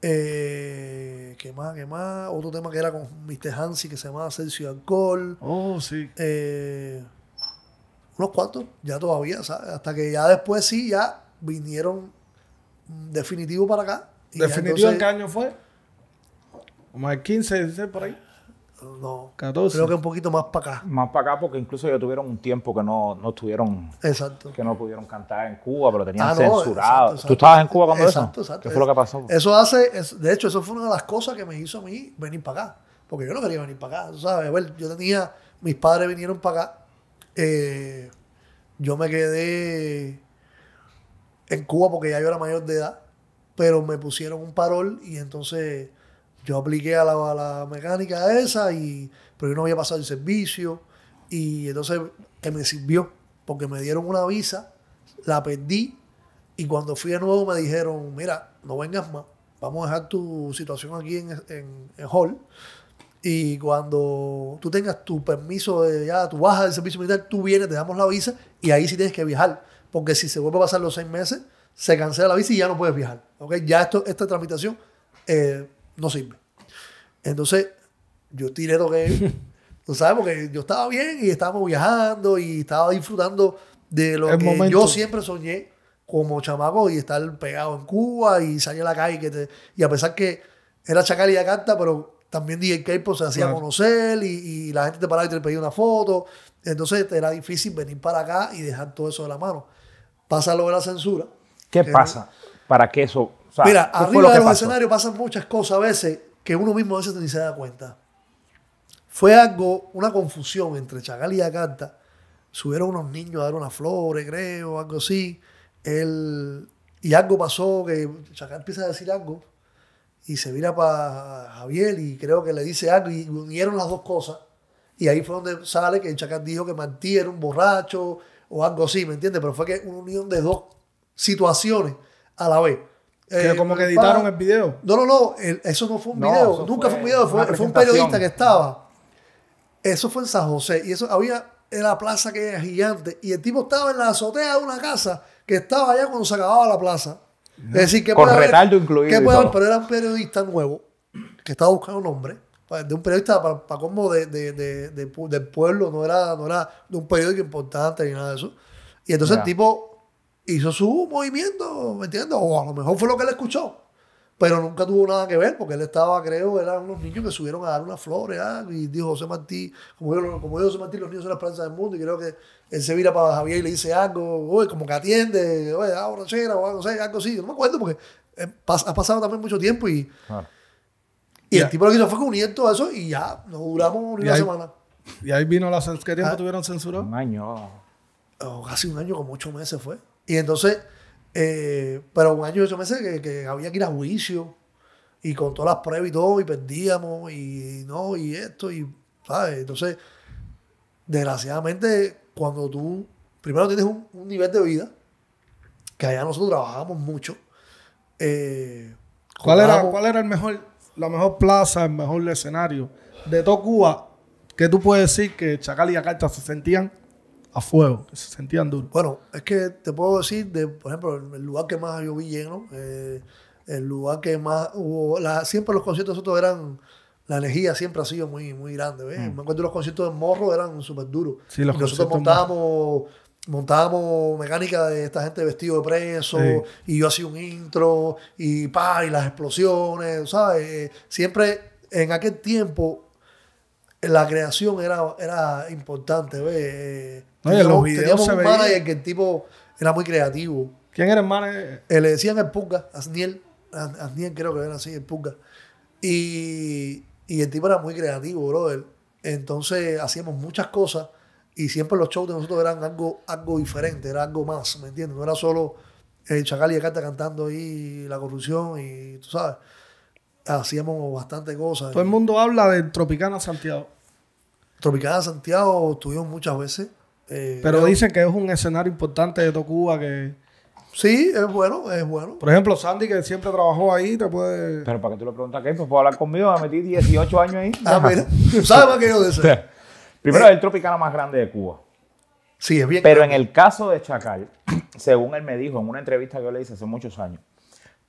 [SPEAKER 3] eh, ¿Qué más? ¿Qué más? Otro tema que era con Mr. Hansi que se llamaba Celsius Alcohol. Oh, sí. Eh, unos cuantos, ya todavía, Hasta que ya después sí, ya vinieron
[SPEAKER 2] definitivo para acá. ¿Definitivo en qué año fue? ¿Más de 15, 16 por ahí. No. Creo que un poquito más para acá. Más para acá porque incluso
[SPEAKER 1] ya tuvieron un tiempo que no, estuvieron. Exacto. Que no pudieron cantar en Cuba, pero tenían ah, censurado. ¿Tú estabas en Cuba cuando exacto, eso? ¿Qué fue lo que pasó? Eso
[SPEAKER 3] hace. de hecho, eso fue una de las cosas que me hizo a mí venir para acá. Porque yo no quería venir para acá. ¿Sabes? yo tenía. Mis padres vinieron para acá. Eh, yo me quedé en Cuba porque ya yo era mayor de edad. Pero me pusieron un parol y entonces yo apliqué a la, mecánica esa, y, pero yo no había pasado el servicio. Y entonces que eh, me sirvió, porque me dieron una visa, la perdí, y cuando fui de nuevo me dijeron, mira, no vengas más, vamos a dejar tu situación aquí en, en, Hall. Y cuando tú tengas tu permiso de ya, tu baja del servicio militar, tú vienes, te damos la visa y ahí sí tienes que viajar. Porque si se vuelve a pasar los seis meses, se cancela la visa y ya no puedes viajar. ¿okay? Ya esto, esta tramitación eh, no sirve. Entonces, yo tiré lo que. Tú sabes, porque yo estaba bien y estábamos viajando y estaba disfrutando de lo que yo siempre soñé como chamaco y estar pegado en Cuba y salir a la calle. y a pesar que era chacal y ya canta, pero también dije que pues, se hacía conocer y, la gente te paraba y te pedía una foto. Entonces era difícil venir para acá y dejar todo eso de la mano. Pasa lo de la censura. ¿Qué pasa?
[SPEAKER 1] para qué eso Mira, arriba de los escenarios
[SPEAKER 3] pasan muchas cosas a veces que uno mismo a veces ni se da cuenta. Fue algo, una confusión entre Chacal y Yacarta. Subieron unos niños a dar unas flores, creo, algo así. Él, y algo pasó que Chacal empieza a decir algo y se mira para Javier y creo que le dice algo y unieron las dos cosas. Y ahí fue donde sale que Chacal dijo que Martí era un borracho o algo así, ¿me entiendes? Pero fue que una unión de dos situaciones a la vez. Eh, como que editaron el video. No, no, no. eso no fue un video. Nunca fue, un video. Fue, un periodista que estaba. Eso fue en San José. Y eso había en la plaza que era gigante. Y el tipo estaba en la azotea de una casa que estaba allá cuando se acababa la plaza. Es decir, que Con retardo incluido. Que pero era un periodista nuevo que estaba buscando un nombre pues, De un periodista para, como del pueblo, no era, no era de un periódico importante ni nada de eso. Y entonces el tipo hizo su movimiento, ¿me entiendes? O a lo mejor fue lo que él escuchó. Pero nunca tuvo nada que ver porque él estaba, creo, eran unos niños que subieron a dar unas flores. algo Y dijo José Martí, como yo, como José Martí, los niños son la esperanza del mundo. Y creo que él se vira para Javier y le dice algo, Oye, como que atiende, oye, ah, o algo, así, algo así. No me acuerdo porque eh, ha pasado también mucho tiempo y,
[SPEAKER 2] ah. y el tipo lo que hizo
[SPEAKER 3] fue con unir todo eso y ya, nos duramos una semana.
[SPEAKER 2] ¿Y ahí vino la censura? ¿Qué tiempo ah.
[SPEAKER 3] tuvieron censura? Un año. Oh, casi un año, como ocho meses fue. Y entonces, eh, pero un año y ocho meses que, había que ir a juicio y con todas las pruebas y todo, y perdíamos, y, no, y esto, y, ¿sabes? Entonces, desgraciadamente, cuando tú, primero tienes un, nivel de vida, que allá nosotros trabajábamos
[SPEAKER 2] mucho. Eh, ¿Cuál, era, ¿Cuál era el mejor, la mejor plaza, el mejor escenario de todo Cuba que tú puedes decir que Chacal y Acarta se sentían a fuego, se sentían duro. Bueno, es que te puedo decir, de, por ejemplo, el lugar que
[SPEAKER 3] más yo vi lleno, eh, el lugar que más hubo, siempre los conciertos nosotros eran, la energía siempre ha sido muy, muy grande. Mm. Me acuerdo los conciertos de Morro eran súper duros. los nosotros montábamos montábamos mecánica de esta gente vestido de preso y yo hacía un intro y pa y las explosiones, ¿sabes? Eh, siempre en aquel tiempo la creación era, era importante, ¿ves? Eh, y los que el tipo era muy creativo. ¿Quién era el manager? Eh, le decían el Punga Asniel. Asniel creo que era así, el Y, y el tipo era muy creativo, brother. Entonces hacíamos muchas cosas y siempre los shows de nosotros eran algo, algo diferente, era algo más, ¿me entiendes? No era solo el eh, Chacal y el Carta cantando ahí la corrupción y tú sabes. Hacíamos bastante cosas. Todo el
[SPEAKER 2] mundo habla de Tropicana Santiago. Tropicana Santiago estuvimos muchas veces. Eh, Pero dicen que es un escenario importante de Tocuba que... Sí, es bueno, es bueno. Por ejemplo, Sandy, que siempre trabajó ahí, te puede... Pero para que tú le preguntas qué, pues puedo hablar conmigo, me metí
[SPEAKER 1] 18 años ahí. Ah, sabes qué yo deseo? Primero, eh, es el tropicano más grande de Cuba. Sí, es bien. Pero en el caso de Chacal, según él me dijo en una entrevista que yo le hice hace muchos años,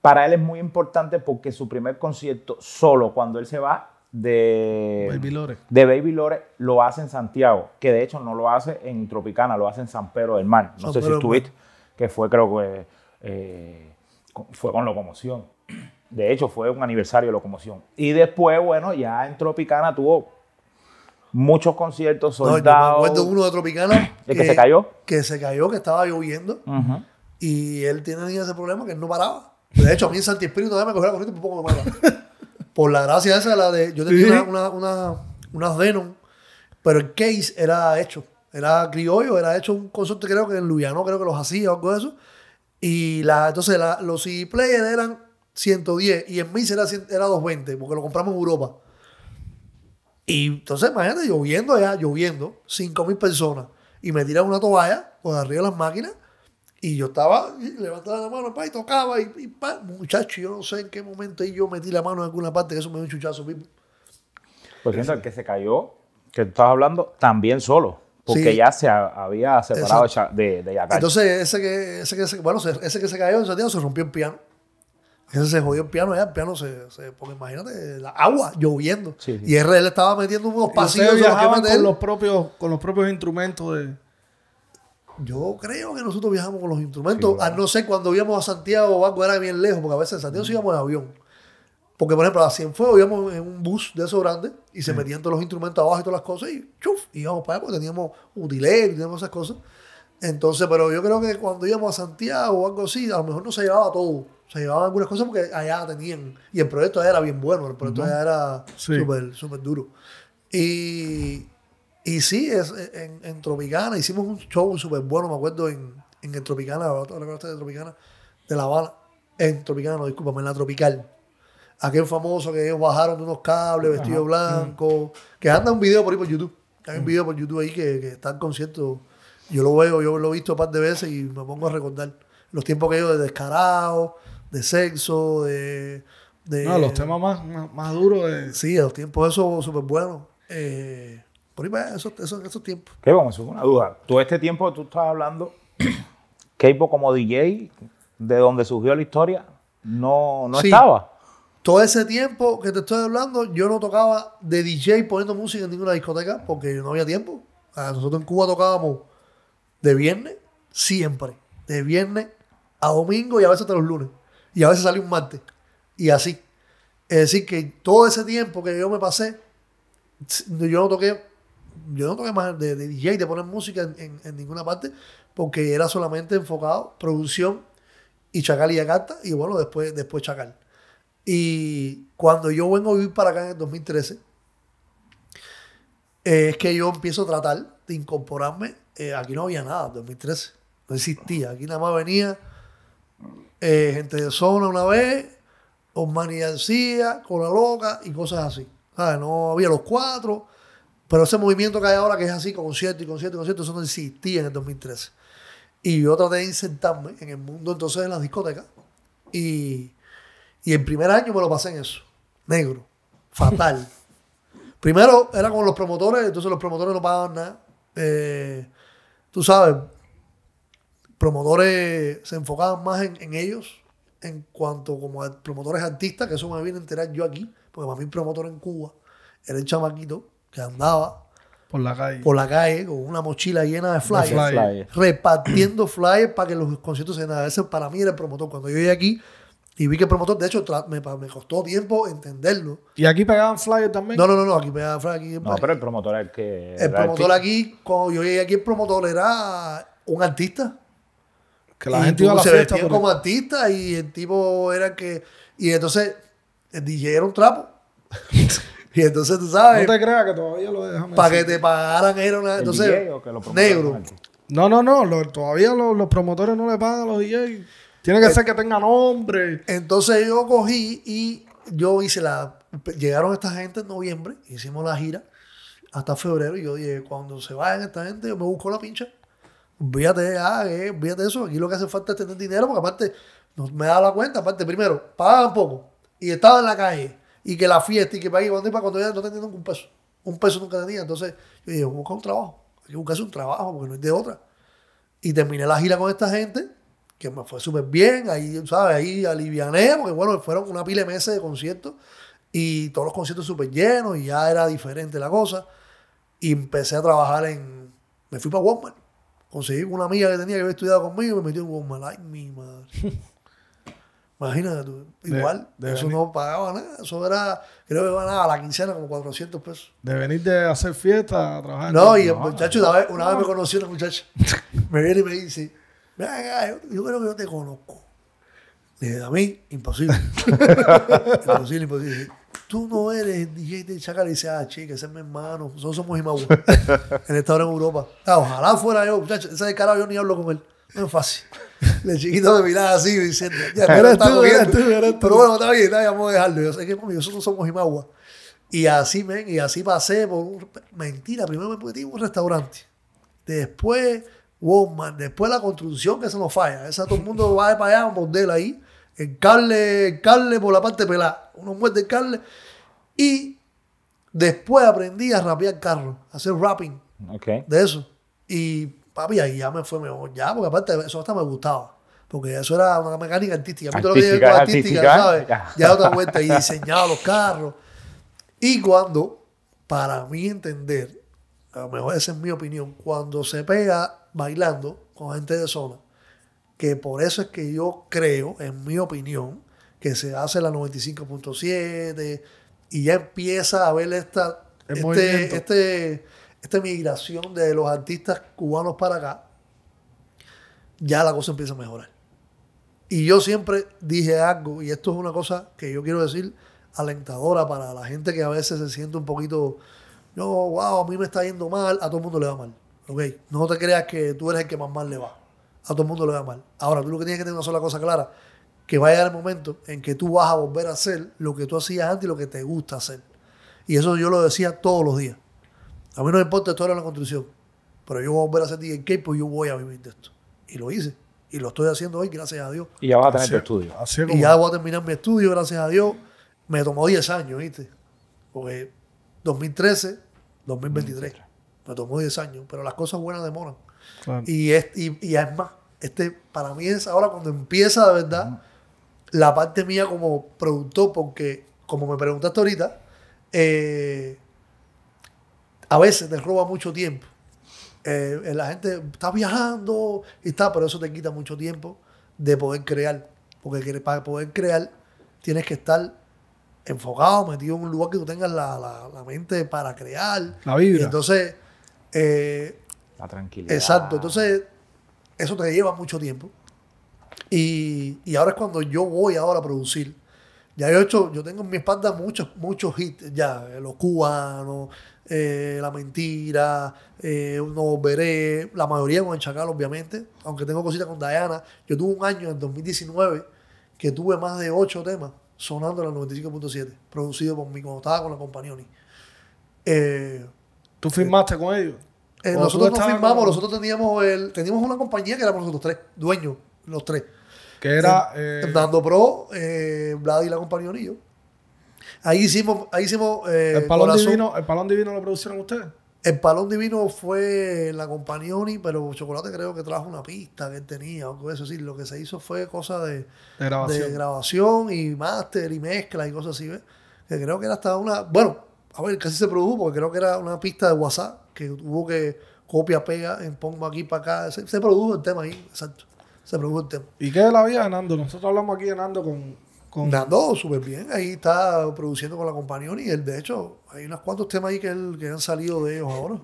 [SPEAKER 1] para él es muy importante porque su primer concierto, solo cuando él se va, de Baby Lore. De Baby Lore lo hace en Santiago, que de hecho no lo hace en Tropicana, lo hace en San Pedro del Mar. No sé si estuviste, que fue creo que eh, fue con locomoción. De hecho fue un aniversario de locomoción. Y después, bueno,
[SPEAKER 3] ya en Tropicana tuvo muchos conciertos soldados. uno de Tropicana. que, se cayó? Que se cayó, que estaba lloviendo. Y él tiene ese problema que él no paraba. De hecho, a mí en Santi Espíritu me cogió la corriente y un poco me por la gracia esa, la de. Yo tenía una, una, Denon, pero el case era hecho. Era criollo, era hecho un consorte, creo que en Luyano, creo que los hacía o algo de eso. Y la, entonces los CD Player eran 110 y en Mix era, era 220, porque lo compramos en Europa. Y entonces, imagínate, lloviendo allá, lloviendo, 5.000 personas, y me tiran una toalla por arriba de las máquinas y yo estaba, levantaba la mano, y tocaba, y, muchacho, yo no sé en qué momento y yo metí la mano en alguna parte, que eso me dio un chuchazo mismo.
[SPEAKER 1] Pues el que se cayó, que tú estabas hablando, también solo, porque ya se había separado de, de Entonces,
[SPEAKER 3] ese que, ese que, se, bueno, ese que se cayó en Santiago se rompió el piano. Ese se jodió el piano, ya el piano se, se Porque imagínate, la agua lloviendo. Y Y RL estaba metiendo unos pasillos. Y viajaban con, los
[SPEAKER 2] propios, con los propios instrumentos
[SPEAKER 3] de yo creo que nosotros viajamos con los instrumentos. A ah, no ser cuando íbamos a Santiago o algo, era bien lejos, porque a veces en Santiago sí íbamos en avión. Porque, por ejemplo, a Cienfuegos íbamos en un bus de esos grandes y se metían todos los instrumentos abajo y todas las cosas y chuf, íbamos para allá porque teníamos utileros y teníamos esas cosas. Entonces, pero yo creo que cuando íbamos a Santiago o algo así, a lo mejor no se llevaba todo. Se llevaban algunas cosas porque allá tenían. Y el proyecto allá era bien bueno, el proyecto allá era súper duro. Y y sí, es, eh, en, en, Tropicana hicimos un show súper bueno, me acuerdo, en, en el Tropicana, de Tropicana, de La Habana. En Tropicana, no, discúlpame, en la Tropical. Aquel famoso que ellos bajaron de unos cables, vestido blanco. Mm. Que anda un video por ahí por YouTube. Hay un mm. video por YouTube ahí que, que está en concierto. Yo lo veo, yo lo he visto un par de veces y me pongo a recordar los tiempos que ellos de descarado, de sexo, de, de. no, los temas más, más, duros. De... Sí, los tiempos esos súper buenos. Eh, por ahí esos, tiempos.
[SPEAKER 1] vamos? es una duda. Todo este tiempo que tú estás hablando, K-pop como DJ, de donde surgió
[SPEAKER 3] la historia, no, estaba. Todo ese tiempo que te estoy hablando, yo no tocaba de DJ poniendo música en ninguna discoteca porque no había tiempo. Nosotros en Cuba tocábamos de viernes, siempre. De viernes a domingo y a veces hasta los lunes. Y a veces sale un martes. Y así. Es decir, que todo ese tiempo que yo me pasé, yo no toqué yo no toqué más de, de DJ, de poner música en, ninguna parte, porque era solamente enfocado producción y Chacal y gata y bueno, después, después Chacal. Y cuando yo vengo a vivir para acá en el 2013, es que yo empiezo a tratar de incorporarme. Eh, aquí no había nada en 2013, no existía. Aquí nada más venía eh, gente de zona una vez, Osmani García, Cola Loca y cosas así. No había los cuatro. Pero ese movimiento que hay ahora, que es así, concierto y concierto y concierto, eso no existía en el 2013. Y yo traté de insertarme en el mundo entonces de las discotecas. Y, y el primer año me lo pasé en eso. Negro. Fatal. Primero era con los promotores, entonces los promotores no pagaban nada. Eh, tú sabes, promotores se enfocaban más en, ellos, en cuanto como promotores artistas, que eso me viene a enterar yo aquí, porque para mí promotor en Cuba era el chamaquito que andaba por la calle, por la calle con una mochila llena de flyers, repartiendo flyers para que los conciertos se a veces, para mí era el promotor. Cuando yo llegué aquí y vi que el promotor, de hecho, me, costó tiempo entenderlo. ¿Y aquí pegaban flyers también? No, no, no, no aquí pegaban flyers. no,
[SPEAKER 1] pero el promotor es que. El promotor
[SPEAKER 3] aquí, cuando yo llegué aquí, el promotor era un artista. Que la gente iba a la se fiesta como artista y el tipo era que. Y entonces el DJ era un trapo. Y entonces tú sabes. No te creas que todavía lo dejan. Para que te pagaran era Entonces, negro.
[SPEAKER 2] No, no, no. todavía los, promotores no le pagan a los DJs. Tiene que eh, ser que tengan nombre. Entonces yo cogí y yo hice la. Llegaron esta gente
[SPEAKER 3] en noviembre, hicimos la gira hasta febrero. Y yo dije, cuando se vayan esta gente, yo me busco la pincha. víate ah, eh, eso. Aquí lo que hace falta es tener dinero, porque aparte, no me da la cuenta. Aparte, primero, pagan poco. Y estaba en la calle y que la fiesta y que para aquí cuando para cuando ya no tenía nunca un peso. Un peso nunca tenía. Entonces yo dije, busca un trabajo. Hay que un trabajo porque no es de otra. Y terminé la gira con esta gente, que me fue súper bien. Ahí, ¿sabes? Ahí aliviané, porque bueno, fueron una pila de meses de conciertos y todos los conciertos súper llenos y ya era diferente la cosa. Y empecé a trabajar en. Me fui para Walmart. Conseguí una amiga que tenía que haber estudiado conmigo y me metió en Walmart. Ay, mi madre. Imagínate tú, igual, de, eso no pagaba nada, eso era, creo que nada a la quincena como 400 pesos.
[SPEAKER 2] De venir de hacer fiesta a trabajar. No, y el muchacho, una vez, me conoció
[SPEAKER 3] una muchacha, me viene y me dice, yo, creo que yo te conozco. Le a mí, imposible. imposible, imposible. Tú no eres el DJ de Chacal. Y dice, ah, chica, ese es mi hermano, nosotros somos Himabu. En esta hora en Europa. Ah, ojalá fuera yo, muchacho, ese de yo ni hablo con él, no es fácil. el chiquito me miraba así diciendo, ya, Pero bueno, está bien, está vamos a dejarlo. Yo sé que nosotros somos Imagua. Y así, men, y así pasé por un... Mentira, primero me metí en un restaurante. Después, man. Después la construcción, que se nos falla. Esa todo el mundo va de para allá, un bordel ahí. En carne, en carne por la parte pelada. Uno muerde en carne. Y después aprendí a rapear carro, a hacer rapping. Okay. De eso. Y Papi, ahí ya me fue mejor. Ya, porque aparte eso hasta me gustaba. Porque eso era una mecánica artística. artística, artística Ya. ya otra vuelta. Y diseñaba los carros. Y cuando, para mí entender, a lo mejor esa es mi opinión, cuando se pega bailando con gente de zona, que por eso es que yo creo, en mi opinión, que se hace la 95.7 y ya empieza a ver esta, este, esta migración de los artistas cubanos para acá, ya la cosa empieza a mejorar. Y yo siempre dije algo, y esto es una cosa que yo quiero decir alentadora para la gente que a veces se siente un poquito, no, wow, a mí me está yendo mal, a todo el mundo le va mal. ¿Ok? No te creas que tú eres el que más mal le va. A todo el mundo le va mal. Ahora, tú lo que tienes que tener una sola cosa clara, que va a llegar el momento en que tú vas a volver a hacer lo que tú hacías antes y lo que te gusta hacer. Y eso yo lo decía todos los días. A mí no me importa esto de la construcción, pero yo voy a volver a hacer Cape pues yo voy a vivir de esto. Y lo hice. Y lo estoy haciendo hoy, gracias a Dios. Y ya vas a tener tu estudio. y ya voy a terminar mi estudio, gracias a Dios. Me tomó 10 años, ¿viste? Porque 2013, 2023. Me tomó 10 años, pero las cosas buenas demoran. Y, es, más, este para mí es ahora cuando empieza de verdad la parte mía como productor, porque como me preguntaste ahorita, eh, a veces te roba mucho tiempo. Eh, eh, la gente está viajando y está, pero eso te quita mucho tiempo de poder crear. Porque para poder crear tienes que estar enfocado, metido en un lugar que tú tengas la, mente para crear. La vibra. entonces. Eh, la tranquilidad. Exacto. Entonces, eso te lleva mucho tiempo. Y, y, ahora es cuando yo voy ahora a producir. Ya yo he hecho, yo tengo en mi espalda muchos, muchos hits ya. Eh, los cubanos, eh, La Mentira, eh, No la mayoría con Chacal, obviamente. Aunque tengo cositas con Diana. Yo tuve un año en 2019 que tuve más de ocho temas sonando en la 95.7, producido por mí, cuando estaba con la compañía
[SPEAKER 2] Eh, ¿Tú firmaste con ellos? Eh, nosotros no firmamos, nosotros
[SPEAKER 3] teníamos, el, teníamos una compañía que éramos nosotros tres, dueños, los tres. Que era. Dando eh, Pro, eh, Vlad y la compañía Ahí hicimos. Ahí hicimos eh, el, palón divino, ¿El palón divino lo produjeron ustedes? El palón divino fue la Compañoni, pero Chocolate creo que trajo una pista que él tenía, O eso. Sí, lo que se hizo fue cosa de, grabación. y máster y mezcla y cosas así, ¿ves? Que creo que era hasta una. Bueno, a ver, casi se produjo, porque creo que era una pista de WhatsApp que hubo que copia, pega, en pongo aquí para acá. se produjo el tema ahí, exacto se pregunta. ¿Y qué es la vida Nando? Nosotros hablamos aquí de Nando con... con... Nando, súper bien. Ahí está produciendo con la compañía y él, de hecho, hay unos cuantos temas ahí que, él, que han salido de ellos ahora.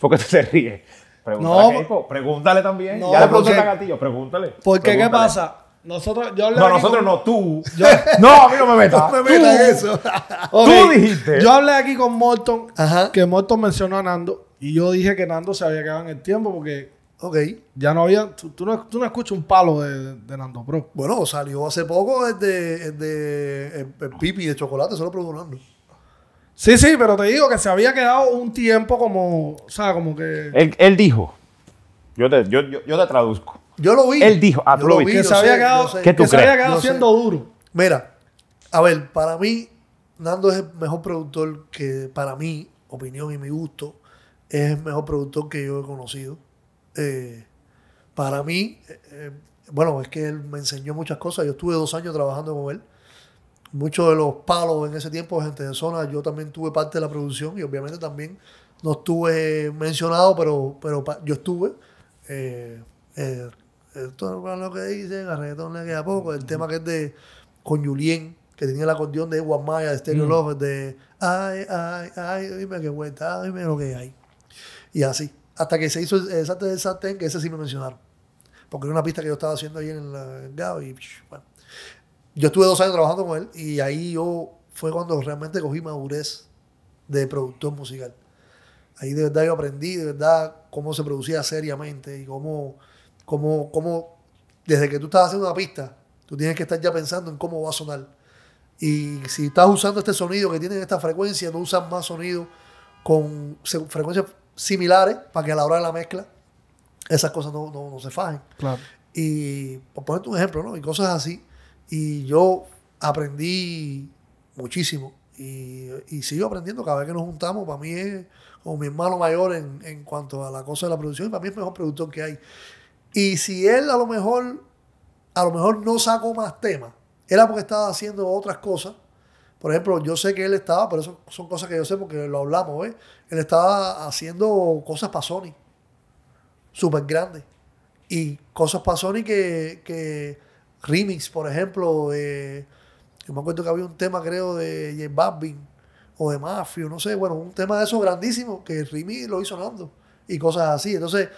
[SPEAKER 1] ¿Por qué tú te ríes? Pregúntale, pregúntale también. ya le pregunté a Gatillo, pregúntale.
[SPEAKER 2] Porque qué? ¿qué pasa? Nosotros, yo hablé No, nosotros no, tú. no, a mí no me metas. No me metas eso. Tú dijiste. Yo hablé aquí con Morton, Ajá. que Morton mencionó a Nando, y yo dije que Nando se había quedado en el tiempo porque Ok. Ya no había. Tú, no, tú no, escuchas un palo de, de, Nando Pro. Bueno, salió hace
[SPEAKER 3] poco el de, pipi de chocolate, solo nando Sí, sí,
[SPEAKER 2] pero te digo que se había quedado un tiempo como. O sea, como que.
[SPEAKER 1] Él, dijo. Yo te, yo, yo, te traduzco. Yo lo vi. Él dijo, ah, tú lo, Que, se había, quedado, se había siendo
[SPEAKER 3] duro. Mira, a ver, para mí, Nando es el mejor productor que, para mí, opinión y mi gusto, es el mejor productor que yo he conocido. Eh, para mí, eh, eh, bueno, es que él me enseñó muchas cosas. Yo estuve dos años trabajando con él. Muchos de los palos en ese tiempo, gente de zona, yo también tuve parte de la producción y obviamente también no estuve mencionado, pero, pero yo estuve. lo que dicen, le queda poco. El tema que es de con Julien, que tenía el acordeón de Guamaya, de Stereo mm. Love, de ay, ay, ay, dime qué cuenta, dime lo que hay. Y así hasta que se hizo el desate del sartén, que ese sí me mencionaron. Porque era una pista que yo estaba haciendo ahí en el GAO y bueno. Yo estuve dos años trabajando con él y ahí yo fue cuando realmente cogí madurez de productor musical. Ahí de verdad yo aprendí, de verdad, cómo se producía seriamente y cómo, cómo, cómo desde que tú estás haciendo una pista, tú tienes que estar ya pensando en cómo va a sonar. Y si estás usando este sonido que tiene esta frecuencia, no usas más sonido con frecuencia similares para que a la hora de la mezcla esas cosas no, se fajen. Y por ponerte un ejemplo, ¿no? Y cosas así. Y yo aprendí muchísimo y, y, sigo aprendiendo cada vez que nos juntamos. Para mí es como mi hermano mayor en, en cuanto a la cosa de la producción y para mí es el mejor productor que hay. Y si él a lo mejor, a lo mejor no sacó más temas, era porque estaba haciendo otras cosas por ejemplo, yo sé que él estaba, pero eso son cosas que yo sé porque lo hablamos, ¿eh? Él estaba haciendo cosas para Sony, súper grandes. Y cosas para Sony que, que remix, por ejemplo, yo me acuerdo que había un tema, creo, de J Balvin o de Mafio, no sé, bueno, un tema de eso grandísimo que Rimi lo hizo dando, y cosas así. Entonces,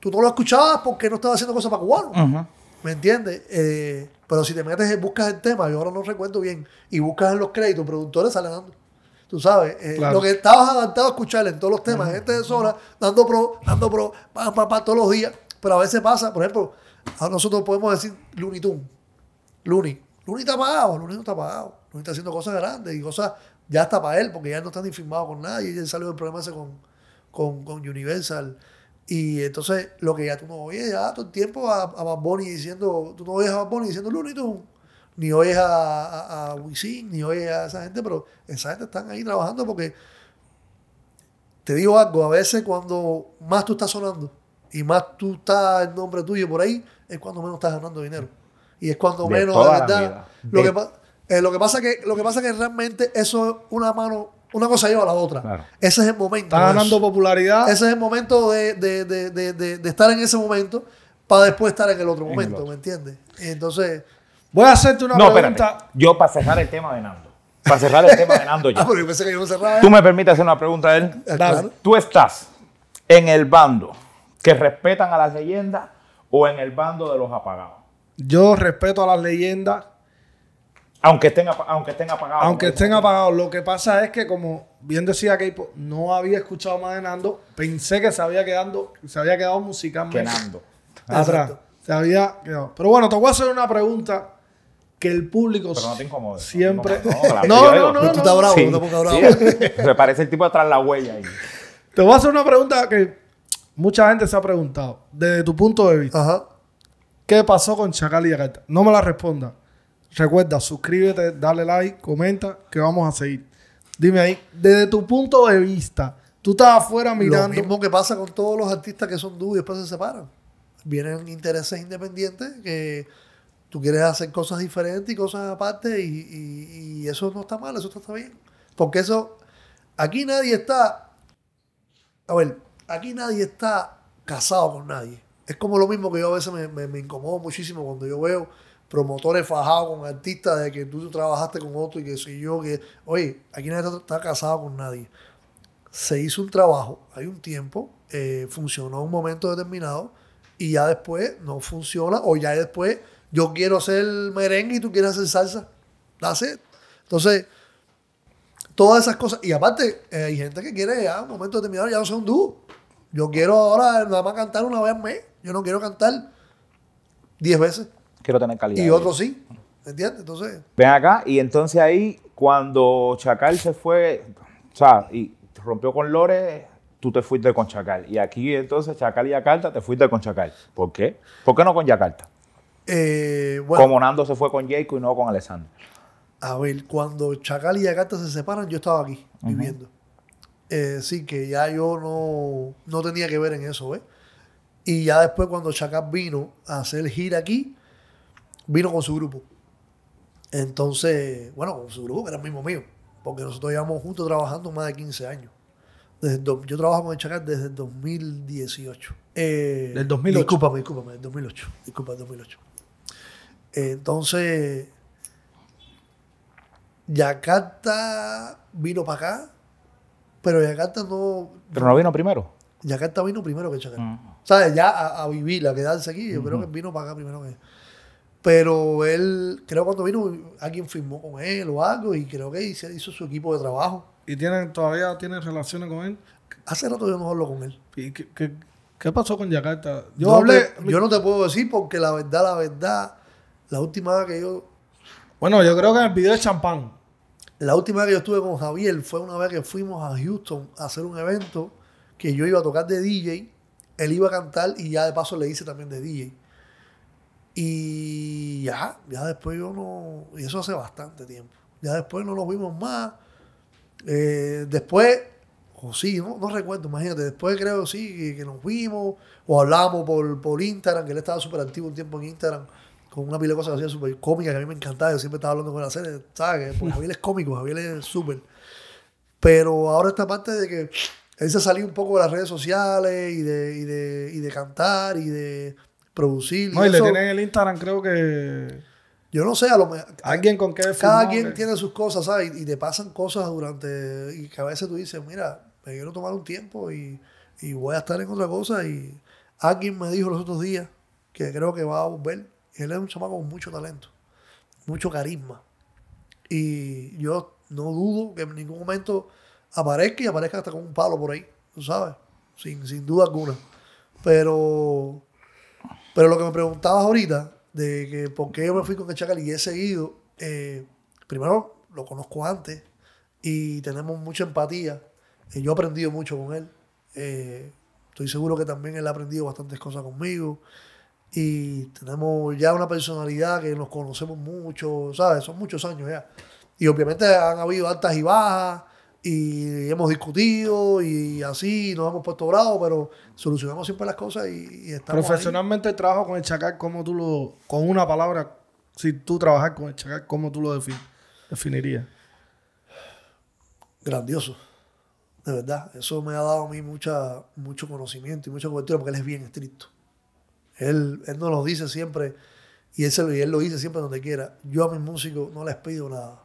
[SPEAKER 3] tú no lo escuchabas porque no estaba haciendo cosas para cubanos. ¿Me entiendes? Eh, pero si te metes, y buscas el tema, yo ahora no recuerdo bien, y buscas en los créditos, productores salen dando. Tú sabes, eh, lo que estabas adelantado a escuchar en todos los temas, gente de zona, dando pro, dando pro, pa, todos los días. Pero a veces pasa, por ejemplo, a nosotros podemos decir Looney Tunes, Looney. Looney está pagado, Looney no está pagado. Looney está haciendo cosas grandes y cosas, ya está para él, porque ya no está ni firmado con nadie. Y él salió del problema ese con, con, con Universal y entonces lo que ya tú no oyes, ya todo el tiempo a, a Bad diciendo, tú no oyes a Bad diciendo Looney Tunes, ni oyes a, a, Wisin, ni oyes a esa gente, pero esa gente están ahí trabajando porque te digo algo, a veces cuando más tú estás sonando y más tú estás el nombre tuyo por ahí, es cuando menos estás ganando dinero. Y es cuando menos, de verdad. Lo, que, eh, lo que pasa que lo que pasa que realmente eso es una mano una cosa lleva a la otra. Ese es el momento. Está ganando popularidad. Ese es el momento de, estar en ese momento para después estar en el otro momento, ¿me entiendes? Entonces, voy a hacerte una pregunta.
[SPEAKER 1] Yo para cerrar el tema de Nando. Para cerrar el tema de Nando ya.
[SPEAKER 3] Ah, ¿eh? Tú me
[SPEAKER 1] permites hacer una pregunta a él. Eh, Tú estás en el bando que respetan a las leyendas o en el bando de los apagados. Yo respeto
[SPEAKER 2] a las leyendas aunque
[SPEAKER 1] estén, aunque apagados. Aunque estén
[SPEAKER 2] apagados. Lo que pasa es que, como bien decía Keipo, no había escuchado más de Nando. Pensé que se había, quedado, se había quedado musicalmente. Que Atrás. Se había quedado. Pero bueno, te voy a hacer una pregunta que el público siempre. No, no, no. me parece el tipo de atrás la huella ahí. Te voy a hacer una pregunta que mucha gente se ha preguntado. Desde tu punto de vista. Ajá. ¿Qué pasó con Chacal y Agatha No me la responda. Recuerda, suscríbete, dale like, comenta, que vamos a seguir. Dime ahí, desde tu punto de vista, tú estás afuera mirando. Lo mismo que pasa con
[SPEAKER 3] todos los artistas que son dúos y después se separan. Vienen intereses independientes que tú quieres hacer cosas diferentes y cosas aparte, y, eso no está mal, eso está bien. Porque eso, aquí nadie está, a ver, aquí nadie está casado con nadie. Es como lo mismo que yo a veces me incomodo muchísimo cuando yo veo promotores fajados con artistas de que tú trabajaste con otro y que soy yo, que, oye, aquí nadie está, casado con nadie. Se hizo un trabajo, hay un tiempo, eh, funcionó un momento determinado y ya después no funciona o ya después yo quiero hacer merengue y tú quieres hacer salsa. Hace. Entonces, todas esas cosas. Y aparte, eh, hay gente que quiere ya un momento determinado, ya no sea un dúo. Yo quiero ahora nada más cantar una vez al mes. Yo no quiero cantar diez veces quiero tener calidad. Y otro sí. ¿Entiendes? Entonces.
[SPEAKER 1] Ven acá, y entonces ahí, cuando Chacal se fue, o sea, y rompió con Lore, tú te fuiste con Chacal. Y aquí entonces Chacal y Yacarta, te fuiste con Chacal. ¿Por qué? ¿Por qué no con Yacarta? Eh, bueno, Como Nando se fue con Jaco y no con Alessandro.
[SPEAKER 3] A ver, cuando Chacal y Yacarta se separan, yo estaba aquí viviendo. Eh, sí, que ya yo no, no tenía que ver en eso, ¿ves? ¿eh? Y ya después cuando Chacal vino a hacer gira aquí, vino con su grupo. Entonces, bueno, con su grupo, que era el mismo mío, porque nosotros llevamos juntos trabajando más de 15 años. Desde yo trabajo con el desde el 2018. Eh, ¿Del 2008? Discúlpame, del 2008. Disculpa, el 2008. entonces, Yakarta vino para acá, pero Yakarta no... ¿Pero no vino primero? Yakarta vino primero que Chacal. Mm. Ya a, vivir, a quedarse aquí, yo creo que vino para acá primero que... Pero él, creo cuando vino, alguien firmó con él o algo y creo que hizo, su equipo de trabajo.
[SPEAKER 2] ¿Y tienen, todavía tienen relaciones con él? Hace rato yo no hablo con él. ¿Y qué, qué, pasó con Yakarta? Yo, no te, puedo decir porque la verdad, la verdad, la
[SPEAKER 3] última vez que yo... Bueno, yo creo que en el champán. La última vez que yo estuve con Javier fue una vez que fuimos a Houston a hacer un evento que yo iba a tocar de DJ, él iba a cantar y ya de paso le hice también de DJ. Y ya, ya después yo no, y eso hace bastante tiempo, ya después no nos vimos más. Eh, después, o sí, no, recuerdo, imagínate, después creo sí que, nos vimos, o hablamos por, Instagram, que él estaba súper activo un tiempo en Instagram, con una pila de cosas que hacía súper cómica, que a mí me encantaba, yo siempre estaba hablando con la serie, ¿sabes? Porque pues, Javier es cómico, Javier es súper. Pero ahora esta parte de que él se salió un poco de las redes sociales y de, y de, y de cantar y de producir. No, y, le tienen
[SPEAKER 2] el Instagram, creo que.
[SPEAKER 3] Yo no sé, a lo mejor. Alguien con qué Cada quien tiene sus cosas, ¿sabes? Y, te pasan cosas durante. Y que a veces tú dices, mira, me quiero tomar un tiempo y, voy a estar en otra cosa. Y alguien me dijo los otros días que creo que va a volver. él es un chamaco con mucho talento, mucho carisma. Y yo no dudo que en ningún momento aparezca y aparezca hasta con un palo por ahí, sabes, sin, sin duda alguna. Pero pero lo que me preguntabas ahorita, de que por qué yo me fui con el Chacal y he seguido, eh, primero lo conozco antes y tenemos mucha empatía. y eh, yo he aprendido mucho con él. Eh, estoy seguro que también él ha aprendido bastantes cosas conmigo. Y tenemos ya una personalidad que nos conocemos mucho, ¿sabes? Son muchos años ya. Y obviamente han habido altas y bajas y hemos discutido y así, nos hemos puesto bravos, pero solucionamos siempre las cosas y, estamos. Profesionalmente,
[SPEAKER 2] trabajo con el Chacal, como tú lo. con una palabra, si tú trabajas con el Chacal, ¿cómo tú lo definirías?
[SPEAKER 3] Grandioso. De verdad, eso me ha dado a mí mucha, mucho conocimiento y mucha cobertura porque él es bien estricto. Él, él nos lo dice siempre y y él lo dice siempre donde quiera. Yo a mis músicos no les pido nada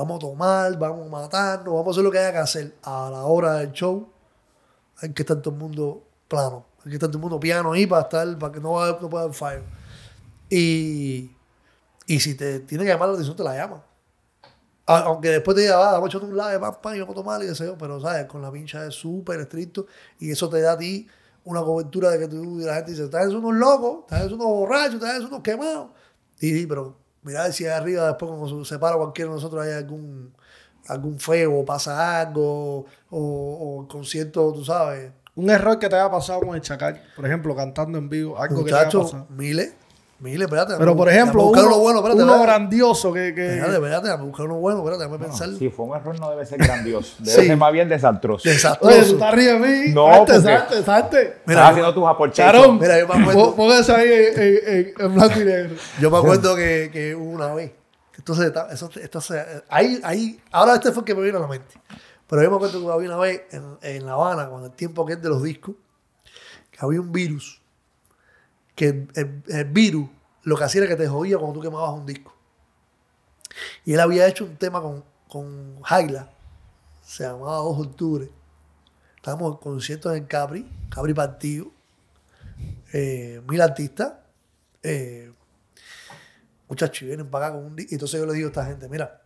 [SPEAKER 3] vamos a tomar, vamos a matarnos, vamos a hacer lo que haya que hacer a la hora del show. Hay que estar todo el mundo plano, hay que estar todo el mundo piano ahí para estar, para que no, va, no Y, y si te tiene que llamar la atención, te la llama. Aunque después te diga, va, ah, vamos a echar un live, vamos a tomar y deseo, pero sabes, con la pincha es súper estricto y eso te da a ti una cobertura de que tú la gente dice, estás unos locos, estás unos borrachos, estás unos quemados. Y sí, pero mirar si arriba después cuando se separa cualquiera de nosotros hay algún, algún feo, pasa algo, o, o concierto, tú sabes. Un error que te haya pasado con el Chacal, por ejemplo, cantando en vivo, algo que te pasado. miles espérate. Pero por ejemplo, uno, uno, bueno, espérate, grandioso que. que... Espérate, espérate, buscar uno bueno, espérate, a pensar. si fue un error, no debe ser grandioso. Debe ser más
[SPEAKER 1] bien desastroso. Desastroso. Oye, tú estás riendo de mí. No, estás haciendo tus aporcheros.
[SPEAKER 2] mira, yo me acuerdo. Póngase ahí en, en, blanco negro. Yo me
[SPEAKER 1] acuerdo
[SPEAKER 3] que, que hubo una vez. Entonces, eso, ahí, ahora este fue el que me vino a la mente. Pero yo me acuerdo que había una vez en, en La Habana, cuando el tiempo que es de los discos, que había un virus que el, virus lo que hacía era que te jodía cuando tú quemabas un disco. Y él había hecho un tema con, con Jaila, se llamaba 2 octubre. Estábamos en conciertos en Capri, Capri Partido, eh, mil artistas. Eh, muchachos vienen para acá con un disco. Y entonces yo le digo a esta gente, mira,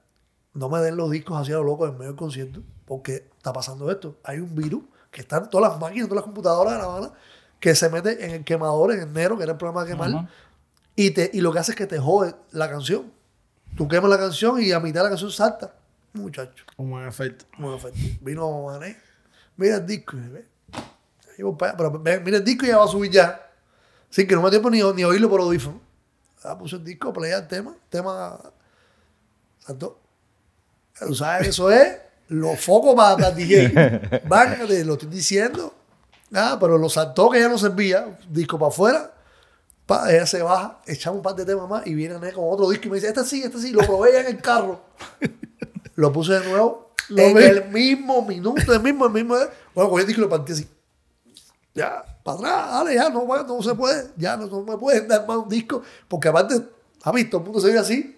[SPEAKER 3] no me den los discos así a lo loco en medio del concierto, porque está pasando esto. Hay un virus que está en todas las máquinas, todas las computadoras de La Habana que se mete en el quemador en enero, que era el programa de quemar, y, te, y lo que hace es que te jode la canción. Tú quemas la canción y a mitad de la canción salta. Muchacho. Un buen efecto. Un buen efecto. Vino Mané. Mira el disco. ¿eh? Pero mira el disco y ya va a subir ya. Así que no me tiempo ni, ni oírlo por audífono. Ah, puse el disco, playa el tema. Tema. Saltó. Tú sabes, eso es. Los focos para, para DJ. Van, lo estoy diciendo. Nada, pero los que ya no servía, disco para afuera, pa, ella se baja, echamos un par de temas más y viene con otro disco y me dice, este sí, este sí, lo probé en el carro. lo puse de nuevo lo en el mismo minuto, el mismo, el mismo. Bueno, cogí el disco y lo partí así. Ya, para atrás, dale, ya, no, no se puede, ya no, se me pueden dar más un disco, porque aparte, a visto? todo el mundo se ve así,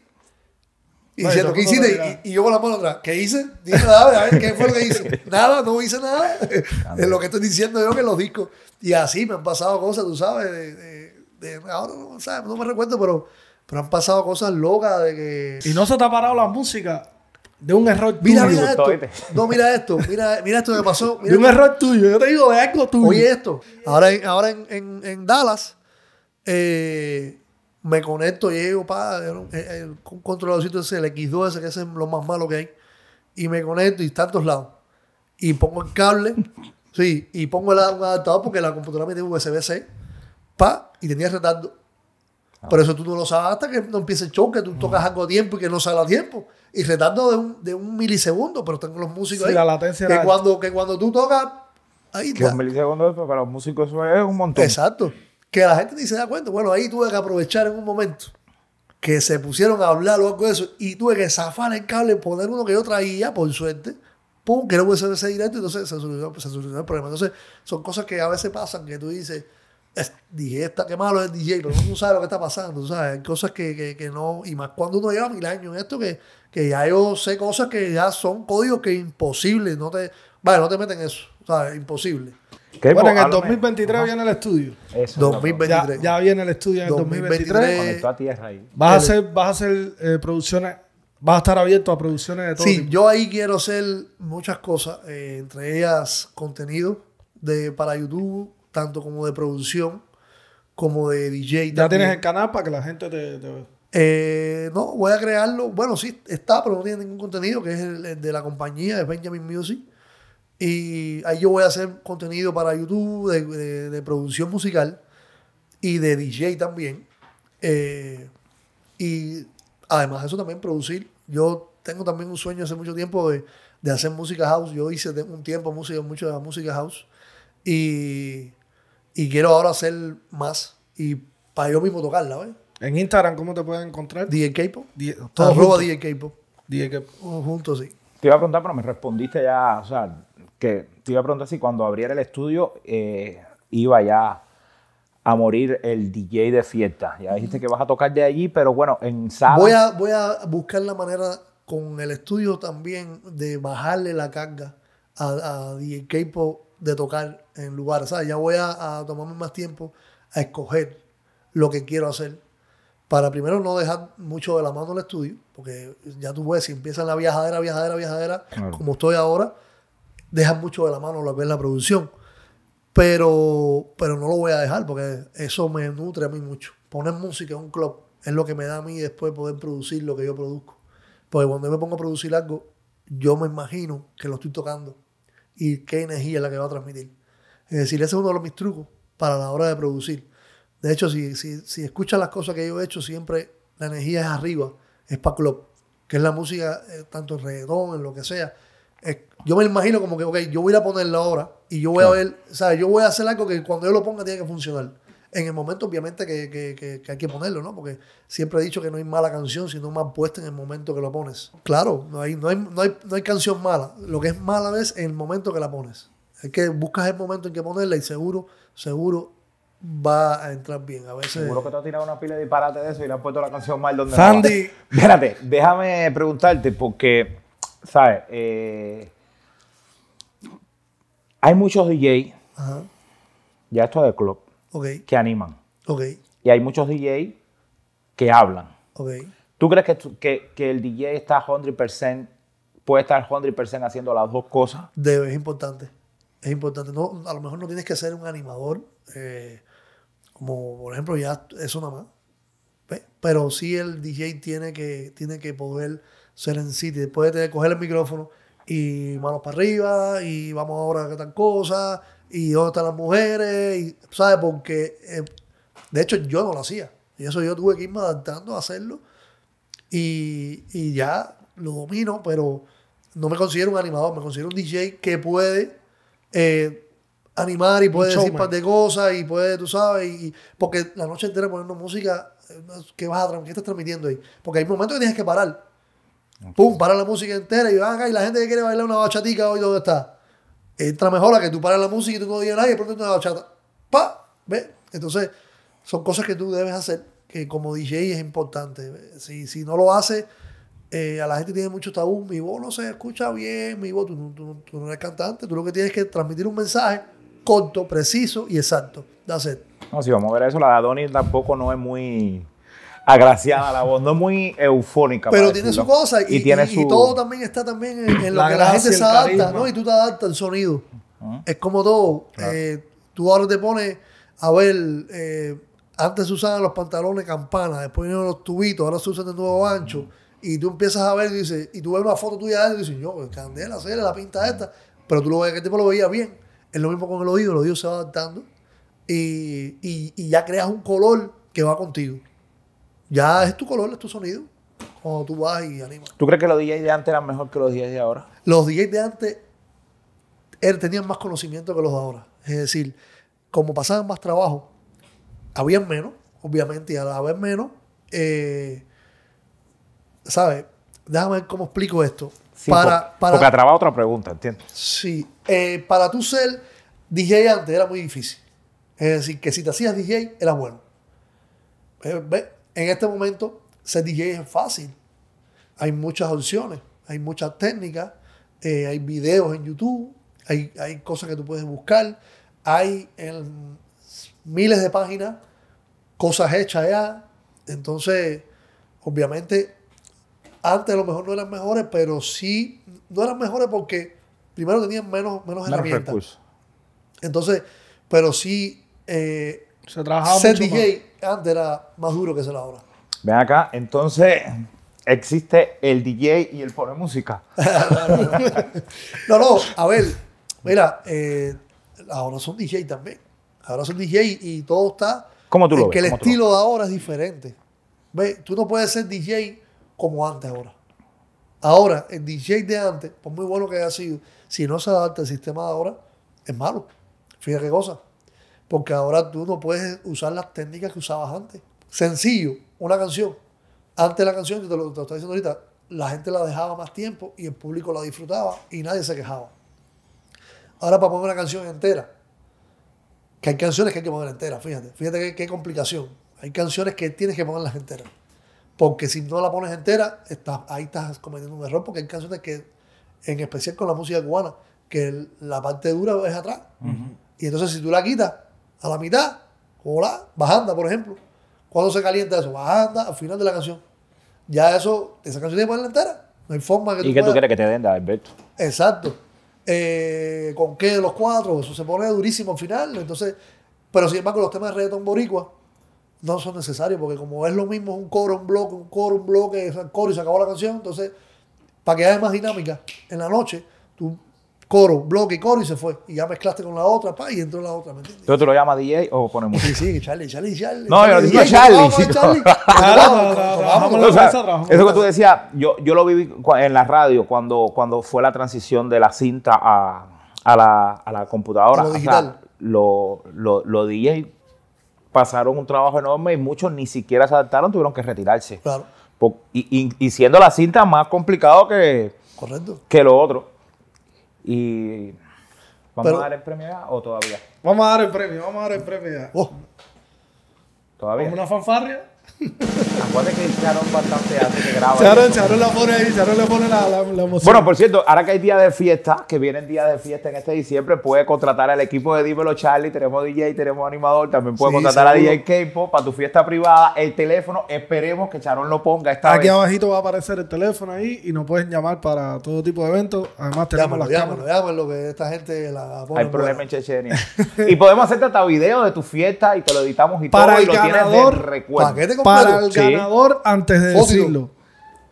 [SPEAKER 3] y ¿qué hiciste? Y, yo con la mano atrás, ¿qué hice? Dime, nada, a ver, ¿qué fue lo que hice? Nada, no hice nada. es lo que estoy diciendo yo que los discos. Y así me han pasado cosas, tú sabes, de, ahora no, me recuerdo, pero, pero han pasado cosas locas de que... Y no se te ha parado la música
[SPEAKER 2] de un error tuyo. Mira, esto.
[SPEAKER 3] No, mira esto. Mira, mira esto que pasó. de un error tuyo. Yo te digo de algo tuyo. Oye, esto. Ahora, ahora en, en, en Dallas, eh, me conecto, y llego, pa, eh, eh, eh, un controladorcito ese, el X2 ese, que es lo más malo que hay, y me conecto y está en todos lados. Y pongo el cable, sí, y pongo el adaptador porque la computadora me tiene USB-C, pa, y tenía retardo. Ah. Por eso tú no lo sabes hasta que no empiece el show, que tú mm. tocas algo a tiempo y que no sale a tiempo. Y retardo de un, de un milisegundo, pero tengo los músicos ahí. La latencia que, cuando, que cuando tú tocas, ahí está. Que un milisegundo para los músicos eso es un montón. Exacto que la gente ni se da cuenta. Bueno, ahí tuve que aprovechar en un momento que se pusieron a hablar o algo de eso y tuve que zafar el cable, poner uno que yo traía, por suerte, pum, que no puede ser ese directo, entonces se solucionó, se solucionó, el problema. Entonces, son cosas que a veces pasan que tú dices, dije, está qué malo es el DJ, pero no sabes lo que está pasando, sabes, hay cosas que, que, no, y más cuando uno lleva mil años en esto, que, que ya yo sé cosas que ya son códigos que imposible, no te, vale, no te meten eso, sabes, imposible bueno, pues, en el 2023 viene
[SPEAKER 2] el estudio. Ya, viene el estudio en el 2023. a tierra ahí. Vas a hacer, a eh, producciones, vas a estar abierto a producciones de todo. Sí, yo ahí quiero hacer
[SPEAKER 3] muchas cosas, eh, entre ellas contenido de, para YouTube, tanto como de producción, como de DJ. ¿Ya tienes el
[SPEAKER 2] canal para que la gente te, vea?
[SPEAKER 3] Eh, no, voy a crearlo. Bueno, sí, está, pero no tiene ningún contenido, que es el de la compañía, de Benjamin Music. Y ahí yo voy a hacer contenido para YouTube de, de, producción musical y de DJ también. Eh, y además eso también producir. Yo tengo también un sueño hace mucho tiempo de, de hacer música house. Yo hice un tiempo música, mucho de música house. Y, y quiero ahora hacer más y para yo mismo tocarla, ¿ves? En Instagram, ¿cómo te pueden encontrar? DJ Capo. Todo arroba DJ Capo. Juntos, sí. Te iba a preguntar, pero me
[SPEAKER 1] respondiste ya, o sea, que te iba a preguntar si cuando abriera el estudio eh, iba ya a morir el DJ de fiesta. Ya dijiste que vas a tocar de allí, pero bueno, en sábado...
[SPEAKER 3] Voy a, buscar la manera con el estudio también de bajarle la carga a, DJ k de tocar en lugar. ya voy a, tomarme más tiempo a escoger lo que quiero hacer para primero no dejar mucho de la mano el estudio, porque ya tú ves, si empiezan la viajadera, viajadera, viajadera, como estoy ahora, dejan mucho de la mano lo que es la producción. Pero, pero no lo voy a dejar porque eso me nutre a mí mucho. Poner música en un club es lo que me da a mí después poder producir lo que yo produzco. Porque cuando yo me pongo a producir algo, yo me imagino que lo estoy tocando y qué energía es la que va a transmitir. Es decir, ese es uno de mis trucos para la hora de producir. De hecho, si, si, escuchas las cosas que yo he hecho, siempre la energía es arriba, es para club, que es la música, eh, tanto en en lo que sea yo me imagino como que, ok, yo voy a ir a ponerla ahora y yo voy a ver, ¿sabes? Yo voy a hacer algo que cuando yo lo ponga tiene que funcionar. En el momento, obviamente, que, hay que ponerlo, ¿no? Porque siempre he dicho que no hay mala canción, sino más puesta en el momento que lo pones. Claro, no hay, canción mala. Lo que es mala es en el momento que la pones. Es que buscas el momento en que ponerla y seguro, seguro va a entrar bien. A veces. Seguro que te
[SPEAKER 1] has tirado una pila de disparate de eso y le has puesto la canción mal donde. Sandy. Espérate, déjame preguntarte, porque ¿sabes? Eh, hay muchos DJs, ya esto de club, que animan. Y hay muchos DJs que hablan. ¿Tú crees que, el DJ está 100%, puede estar 100% haciendo las dos cosas?
[SPEAKER 3] Debe, es importante. Es importante. a lo mejor no tienes que ser un animador, eh, como por ejemplo ya eso nada más. Pero sí el DJ tiene que, tiene que poder en City. Después de coger el micrófono y manos para arriba y vamos ahora a tal cosas y dónde están las mujeres, y, ¿sabes? Porque eh, de hecho yo no lo hacía. Y eso yo tuve que irme adaptando a hacerlo y, y ya lo domino, pero no me considero un animador, me considero un DJ que puede eh, animar y puede decir un par de cosas y puede, tú sabes, y, porque la noche entera poniendo música, eh, ¿qué vas a qué estás transmitiendo ahí? Porque hay momentos que tienes que parar Pum, para la música entera y van y la gente que quiere bailar una bachatica hoy, ¿dónde está? Entra mejor a que tú paras la música y tú no digas nada y pronto una bachata. ¡Pa! ¿Ves? Entonces, son cosas que tú debes hacer, que como DJ es importante. Si, no lo haces, eh, a la gente tiene mucho tabú. Mi voz no se escucha bien, mi voz, tú, tú, no eres cantante, tú lo que tienes que transmitir un mensaje corto, preciso y exacto. de hacer.
[SPEAKER 1] No, si vamos a ver eso, la de Adonis tampoco no es muy agraciada la voz, no es muy eufónica. Pero tiene su cosa y, todo
[SPEAKER 3] también está también en, lo que la gente se adapta, ¿no? Y tú te adaptas al sonido. Es como todo. Eh, tú ahora te pones a ver, eh, antes se usaban los pantalones campana, después vinieron los tubitos, ahora se usan de nuevo ancho. Y tú empiezas a ver y, dices, y tú ves una foto tuya de él y dices, yo, candela, cera, la pinta esta. Pero tú lo ves, que tipo lo veía bien. Es lo mismo con el oído, el oído se va adaptando y, y ya creas un color que va contigo. Ya es tu color, es tu sonido. Cuando tú vas y animas.
[SPEAKER 1] ¿Tú crees que los DJs de antes eran mejor que los DJs de ahora?
[SPEAKER 3] Los DJs de antes él er, tenían más conocimiento que los de ahora. Es decir, como pasaban más trabajo, habían menos, obviamente, y al haber menos, eh, ¿sabes? Déjame ver cómo explico esto. para, para, porque atraba otra pregunta, ¿entiendes? Sí. Eh, para tú ser DJ antes era muy difícil. Es decir, que si te hacías DJ, era bueno. Eh, ¿ves? En este momento, ser DJ es fácil. Hay muchas opciones, hay muchas técnicas, eh, hay videos en YouTube, hay, cosas que tú puedes buscar, hay en miles de páginas cosas hechas ya. Entonces, obviamente, antes a lo mejor no eran mejores, pero sí, no eran mejores porque primero tenían menos, menos, herramientas. Entonces, pero sí
[SPEAKER 2] eh, ser DJ
[SPEAKER 3] antes era más duro que ser ahora.
[SPEAKER 1] Ven acá, entonces existe el DJ y el poner música.
[SPEAKER 3] no, no, a ver, mira, eh, ahora son DJ también. Ahora son DJ y todo está. ¿Cómo tú lo Que el estilo de ahora es diferente. Ve, Tú no puedes ser DJ como antes ahora. Ahora, el DJ de antes, por muy bueno que haya sido, si no se adapta al sistema de ahora, es malo. Fíjate qué cosa. Porque ahora tú no puedes usar las técnicas que usabas antes. Sencillo, una canción. Antes la canción, yo te lo, estoy diciendo ahorita, la gente la dejaba más tiempo y el público la disfrutaba y nadie se quejaba. Ahora para poner una canción entera, que hay canciones que hay que poner enteras, fíjate, fíjate qué, complicación. Hay canciones que tienes que ponerlas enteras. Porque si no la pones entera, ahí estás cometiendo un error, porque hay canciones que, en especial con la música cubana, que la parte dura es atrás. Y entonces si tú la quitas, a la mitad, como la bajanda, por ejemplo. ¿Cuándo se calienta eso? Bajanda, al final de la canción. Ya eso, esa canción tiene que ponerla entera. No hay forma que ¿Y tú qué tú quieres
[SPEAKER 1] que te venda, Alberto?
[SPEAKER 3] Exacto. Eh, ¿Con qué de los cuatro? Eso se pone durísimo al final. Entonces, pero sin embargo, los temas de reggaeton boricua no son necesarios, porque como es lo mismo, un coro, un bloque, un coro, un bloque, el coro y se acabó la canción, entonces, para que haya más dinámica en la noche, tú coro, bloque, coro y se fue. Y ya mezclaste con la otra, pa, y entró la otra, ¿me entiendes?
[SPEAKER 1] ¿Tú, lo llamas DJ o ponemos? Sí, sí,
[SPEAKER 3] Charlie, Charlie, Charlie. No, yo lo digo Charlie. Charlie. Charlie. Claro, Eso
[SPEAKER 1] que tú decías, yo, yo lo viví en la radio cuando, cuando fue la transición de la cinta a, a, la, a la computadora. A lo digital. Los lo, DJ pasaron un trabajo enorme y muchos ni siquiera se adaptaron, tuvieron que retirarse. Claro. Y, y, y siendo la cinta más complicado que, Correcto. que lo otro. Y ¿Vamos a dar el
[SPEAKER 2] premio ya o todavía? Vamos a dar el premio, vamos a dar el premio ya. Oh. ¿Todavía? una fanfarria? Acuérdate que Charon bastante hace que graba. Charón, la pone ahí, le pone la, la, Bueno,
[SPEAKER 1] por cierto, ahora que hay días de fiesta, que vienen días de fiesta en este diciembre, puedes contratar al equipo de Dímelo Charlie, tenemos DJ, tenemos animador, también puedes contratar a DJ k para tu fiesta privada, el teléfono, esperemos que Charón lo ponga
[SPEAKER 3] esta Aquí abajito
[SPEAKER 2] va a aparecer el teléfono ahí y nos pueden llamar para todo tipo de eventos, además tenemos las llámalo,
[SPEAKER 3] cámaras. Llámalo, que esta gente la pone Hay problema en Chechenia.
[SPEAKER 2] y podemos hacerte hasta video de
[SPEAKER 1] tu fiesta y te lo editamos y todo, y lo tienes de recuerdo para el ganador
[SPEAKER 2] antes de decirlo.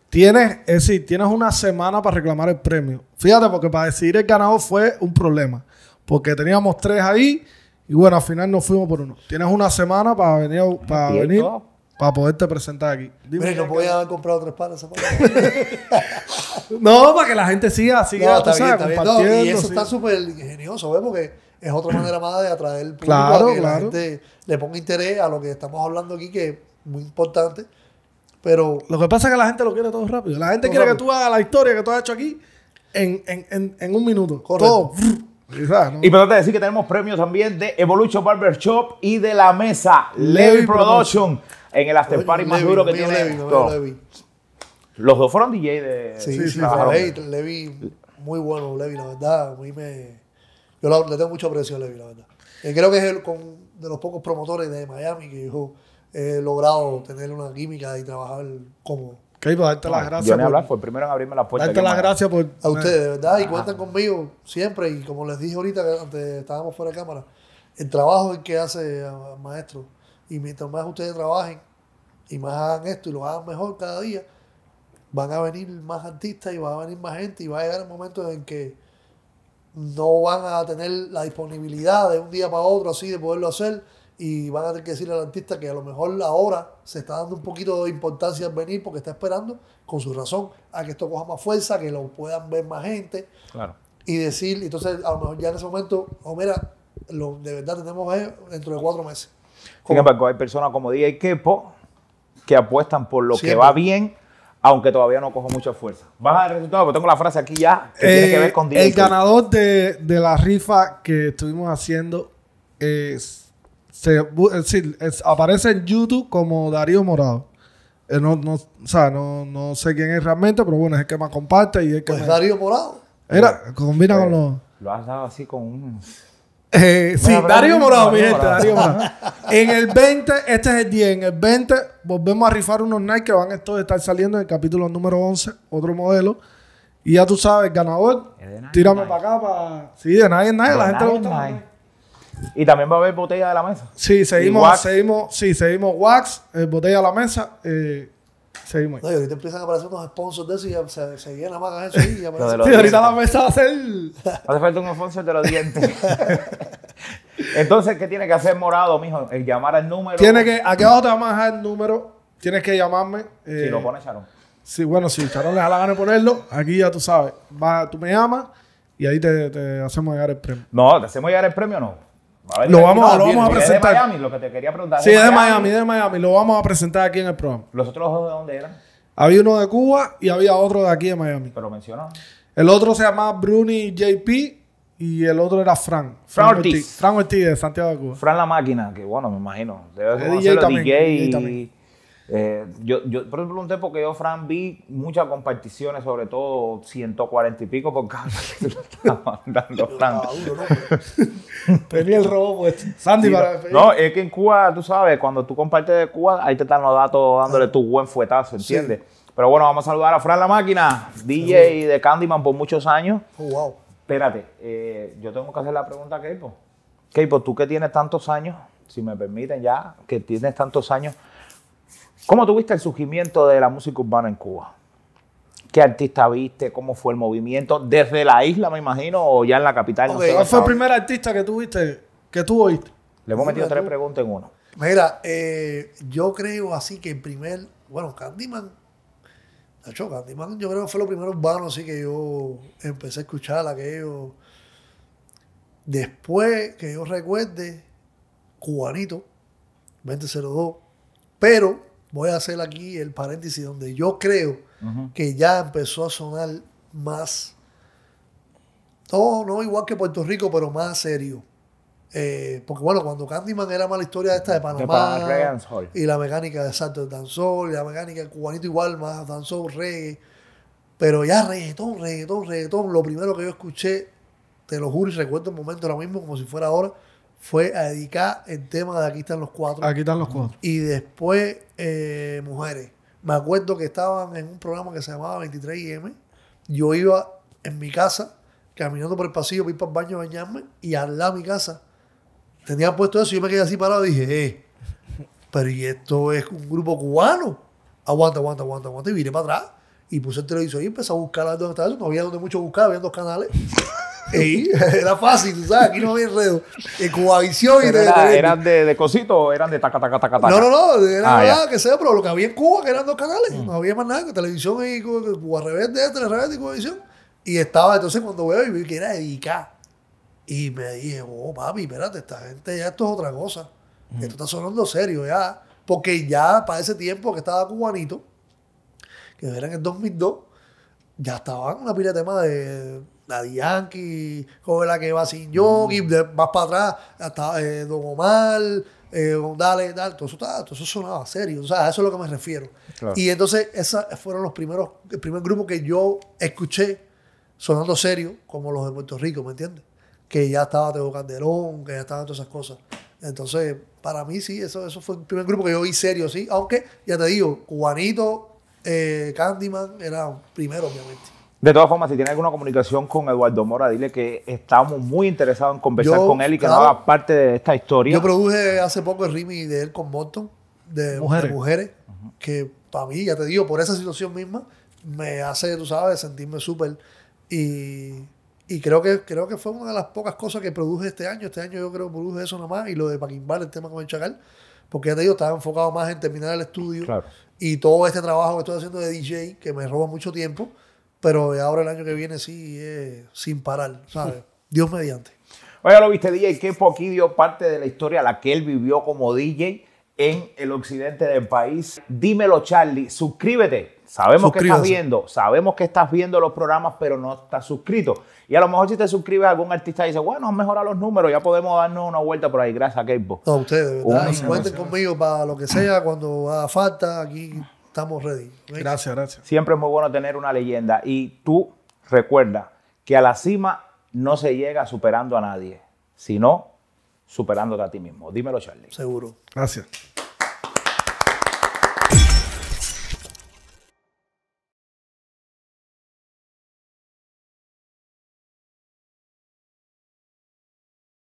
[SPEAKER 2] Tienes, es decir, tienes una semana para reclamar el premio. Fíjate, porque para decidir el ganador fue un problema. Porque teníamos tres ahí y bueno, al final nos fuimos por uno. Tienes una semana para venir, para venir para poderte presentar aquí.
[SPEAKER 3] no podía haber comprado tres pares
[SPEAKER 2] no, para que la gente siga, siga, y eso está
[SPEAKER 3] súper ingenioso, ¿ves? Porque es otra manera más de atraer el público claro, que la gente le ponga interés a lo que estamos hablando aquí, que muy importante. Pero. Lo que pasa es que la gente lo quiere todo rápido. La gente quiere que tú
[SPEAKER 2] hagas la historia que tú has hecho aquí en, un minuto. Todo.
[SPEAKER 1] Y para decir que tenemos premios también de Evolution Barber y de la mesa Levi, Production en el After Party más duro que tiene. Levi, Los dos fueron DJ de. Sí, sí, sí
[SPEAKER 3] Levi, muy bueno, Levi, la verdad. me... Yo le tengo mucho aprecio a Levi, la verdad. Eh, creo que es el, de los pocos promotores de Miami que dijo he logrado tener una química y trabajar
[SPEAKER 2] como... Ok, pues darte las ah, gracias. Yo ni hablar, fue primero en abrirme las puertas. Darte las gracias por... A ustedes, verdad, y ah. cuentan
[SPEAKER 3] conmigo siempre. Y como les dije ahorita, que antes estábamos fuera de cámara, el trabajo que hace maestro. Y mientras más ustedes trabajen y más hagan esto y lo hagan mejor cada día, van a venir más artistas y va a venir más gente y va a llegar el momento en que no van a tener la disponibilidad de un día para otro así de poderlo hacer y van a tener que decirle al artista que a lo mejor la ahora se está dando un poquito de importancia al venir porque está esperando, con su razón, a que esto coja más fuerza, que lo puedan ver más gente. Claro. Y decir, entonces a lo mejor ya en ese momento, o oh, mira, lo, de verdad tenemos dentro de cuatro meses.
[SPEAKER 1] Sin hay personas como DJ Kepo que apuestan por lo que va bien, aunque todavía no cojo mucha fuerza. Baja el resultado, porque tengo la frase aquí ya que tiene que eh, ver con DJ El
[SPEAKER 2] ganador de, de, la rifa que estuvimos haciendo es aparece en YouTube como Darío Morado. Eh, no, sé quién es realmente, pero bueno, es el que más comparte y que pues Darío Morado. Era, combina con los... Lo has dado así con un... Eh, sí, Darío Morado, mi gente, Darío Morado. en el 20, este es el 10, en el 20 volvemos a rifar unos Nike que van a estar saliendo en el capítulo número 11, otro modelo. Y ya tú sabes, el ganador, tírame para acá, para... Sí, de nadie, nadie, la gente lo
[SPEAKER 1] y también va a haber botella de la mesa.
[SPEAKER 2] Sí, seguimos, seguimos, sí, seguimos wax, eh, botella de la mesa, eh, seguimos. No, y ahorita empiezan a
[SPEAKER 3] aparecer unos sponsors de eso y se, se más eso ahorita
[SPEAKER 2] la mesa va a ser.
[SPEAKER 1] Hace falta un sponsor de los dientes. Entonces, ¿qué tiene que hacer morado, mijo? El llamar al número. Tiene que, aquí abajo te
[SPEAKER 2] vamos a dejar el número. Tienes que llamarme. Eh, si lo pone Charón. Sí, bueno, si sí, Charón le da la gana de ponerlo, aquí ya tú sabes. tú me llamas y ahí te, te hacemos llegar el premio. No, te hacemos llegar el premio, no lo vamos, a, lo vamos a presentar. Es de Miami, lo que te quería preguntar. Sí, es de Miami, de Miami. Lo vamos a presentar aquí en el programa. ¿Los otros dos de dónde eran? Había uno de Cuba y había otro de aquí de Miami. Pero menciona. El otro se llamaba Bruni JP y el otro era Fran. Fran, Ortiz. Ortiz de Santiago de Cuba. Fran la máquina,
[SPEAKER 1] que bueno, me imagino. Debe ser DJ también. Eh, yo, yo pregunté porque yo, Fran, vi muchas comparticiones, sobre todo 140 y pico por cada que mandando, Fran. No,
[SPEAKER 2] el robo pues. Sandy No,
[SPEAKER 1] es que en Cuba, tú sabes, cuando tú compartes de Cuba, ahí te están los datos dándole tu buen fuetazo, ¿entiendes? Pero bueno, vamos a saludar a Fran La Máquina, DJ de Candyman por muchos años. Oh, wow. Espérate, eh, yo tengo que hacer la pregunta a Keipo. Keipo, tú que tienes tantos años, si me permiten ya, que tienes tantos años ¿Cómo tuviste el surgimiento de la música urbana en Cuba? ¿Qué artista viste? ¿Cómo fue el movimiento? ¿Desde la isla, me imagino, o ya en la capital? fue el
[SPEAKER 2] primer artista que tuviste, que tú oíste? Le hemos metido tres
[SPEAKER 1] preguntas en uno.
[SPEAKER 3] Mira, eh, yo creo así que el primer, bueno, Candyman, de Candyman yo creo que fue lo primero urbano, así que yo empecé a escuchar aquello. Después que yo recuerde, Cubanito, 2002, pero voy a hacer aquí el paréntesis donde yo creo que ya empezó a sonar más, no, no igual que Puerto Rico, pero más serio. Eh, porque bueno, cuando Candyman era mala historia esta de Panamá, y la mecánica de Santo de Danzol, y la mecánica del cubanito igual, más danzón, reggae, pero ya reggaetón, reggaetón, reggaetón, lo primero que yo escuché, te lo juro y recuerdo el momento ahora mismo como si fuera ahora, fue a dedicar el tema de Aquí están los cuatro. Aquí están los cuatro. Y después, eh, mujeres. Me acuerdo que estaban en un programa que se llamaba 23 m Yo iba en mi casa, caminando por el pasillo, ir para el baño a bañarme, y al lado de mi casa tenía puesto eso. Y yo me quedé así parado y dije, eh, pero y esto es un grupo cubano. Aguanta, aguanta, aguanta, aguanta. Y vine para atrás y puse el televisor y empecé a buscar a ver dónde estaba eso. No había donde mucho buscar, había dos canales. era fácil, tú ¿sabes? Aquí no había enredo. En eh, Cubavisión y ¿Eran de,
[SPEAKER 1] de cosito o eran de taca, taca, taca, taca? No, no, no, era ah, nada
[SPEAKER 3] que sea, pero lo que había en Cuba, que eran dos canales, mm. no había más nada, que televisión y Cuba, revés de Tele Rebelde y Cubavisión. Y estaba, entonces cuando veo, y vi que era dedicada. Y me dije, oh, papi, espérate, esta gente ya esto es otra cosa. Mm. Esto está sonando serio ya. Porque ya para ese tiempo que estaba cubanito, que era en el 2002, ya estaban una pila de temas de la Yankee, joven la que va sin yogi, y mm. para atrás, hasta eh, Don Omar, eh, Dale, Dale, todo eso, todo eso sonaba serio, o sea, a eso es lo que me refiero. Y entonces, esos fueron los primeros, el primer grupo que yo escuché sonando serio, como los de Puerto Rico, ¿me entiendes? Que ya estaba Teo Calderón, que ya estaban todas esas cosas. Entonces, para mí sí, eso, eso fue el primer grupo que yo vi serio, sí. Aunque, ya te digo, Juanito, eh, Candyman era primero, obviamente.
[SPEAKER 1] De todas formas, si tiene alguna comunicación con Eduardo Mora,
[SPEAKER 3] dile que estamos muy interesados en conversar con él y que claro, haga parte
[SPEAKER 1] de esta historia. Yo produje
[SPEAKER 3] hace poco el Rimi de él con Morton, de mujeres, mujeres que para mí, ya te digo, por esa situación misma, me hace, tú sabes, sentirme súper. Y, y, creo, que, creo que fue una de las pocas cosas que produje este año. Este año yo creo que produje eso nomás y lo de Paquimbal, el tema con el Chacal, porque ya te digo, estaba enfocado más en terminar el estudio y todo este trabajo que estoy haciendo de DJ, que me roba mucho tiempo pero ahora el año que viene sí, sin parar, ¿sabes? Dios mediante.
[SPEAKER 1] Oye, lo viste, DJ, Kepo aquí dio parte de la historia la que él vivió como DJ en el occidente del país. Dímelo, Charlie, suscríbete. Sabemos que estás viendo, sabemos que estás viendo los programas, pero no estás suscrito. Y a lo mejor si te suscribes a algún artista y dice, bueno, mejora los números, ya podemos darnos una vuelta por ahí. Gracias, Kepo. No, a ustedes, cuenten
[SPEAKER 3] conmigo para lo que sea, cuando haga falta, aquí estamos ready. Gracias, gracias.
[SPEAKER 1] Siempre es muy bueno tener una leyenda. Y tú recuerda que a la cima no se llega superando a nadie, sino superándote a ti mismo. Dímelo, Charlie.
[SPEAKER 2] Seguro. Gracias.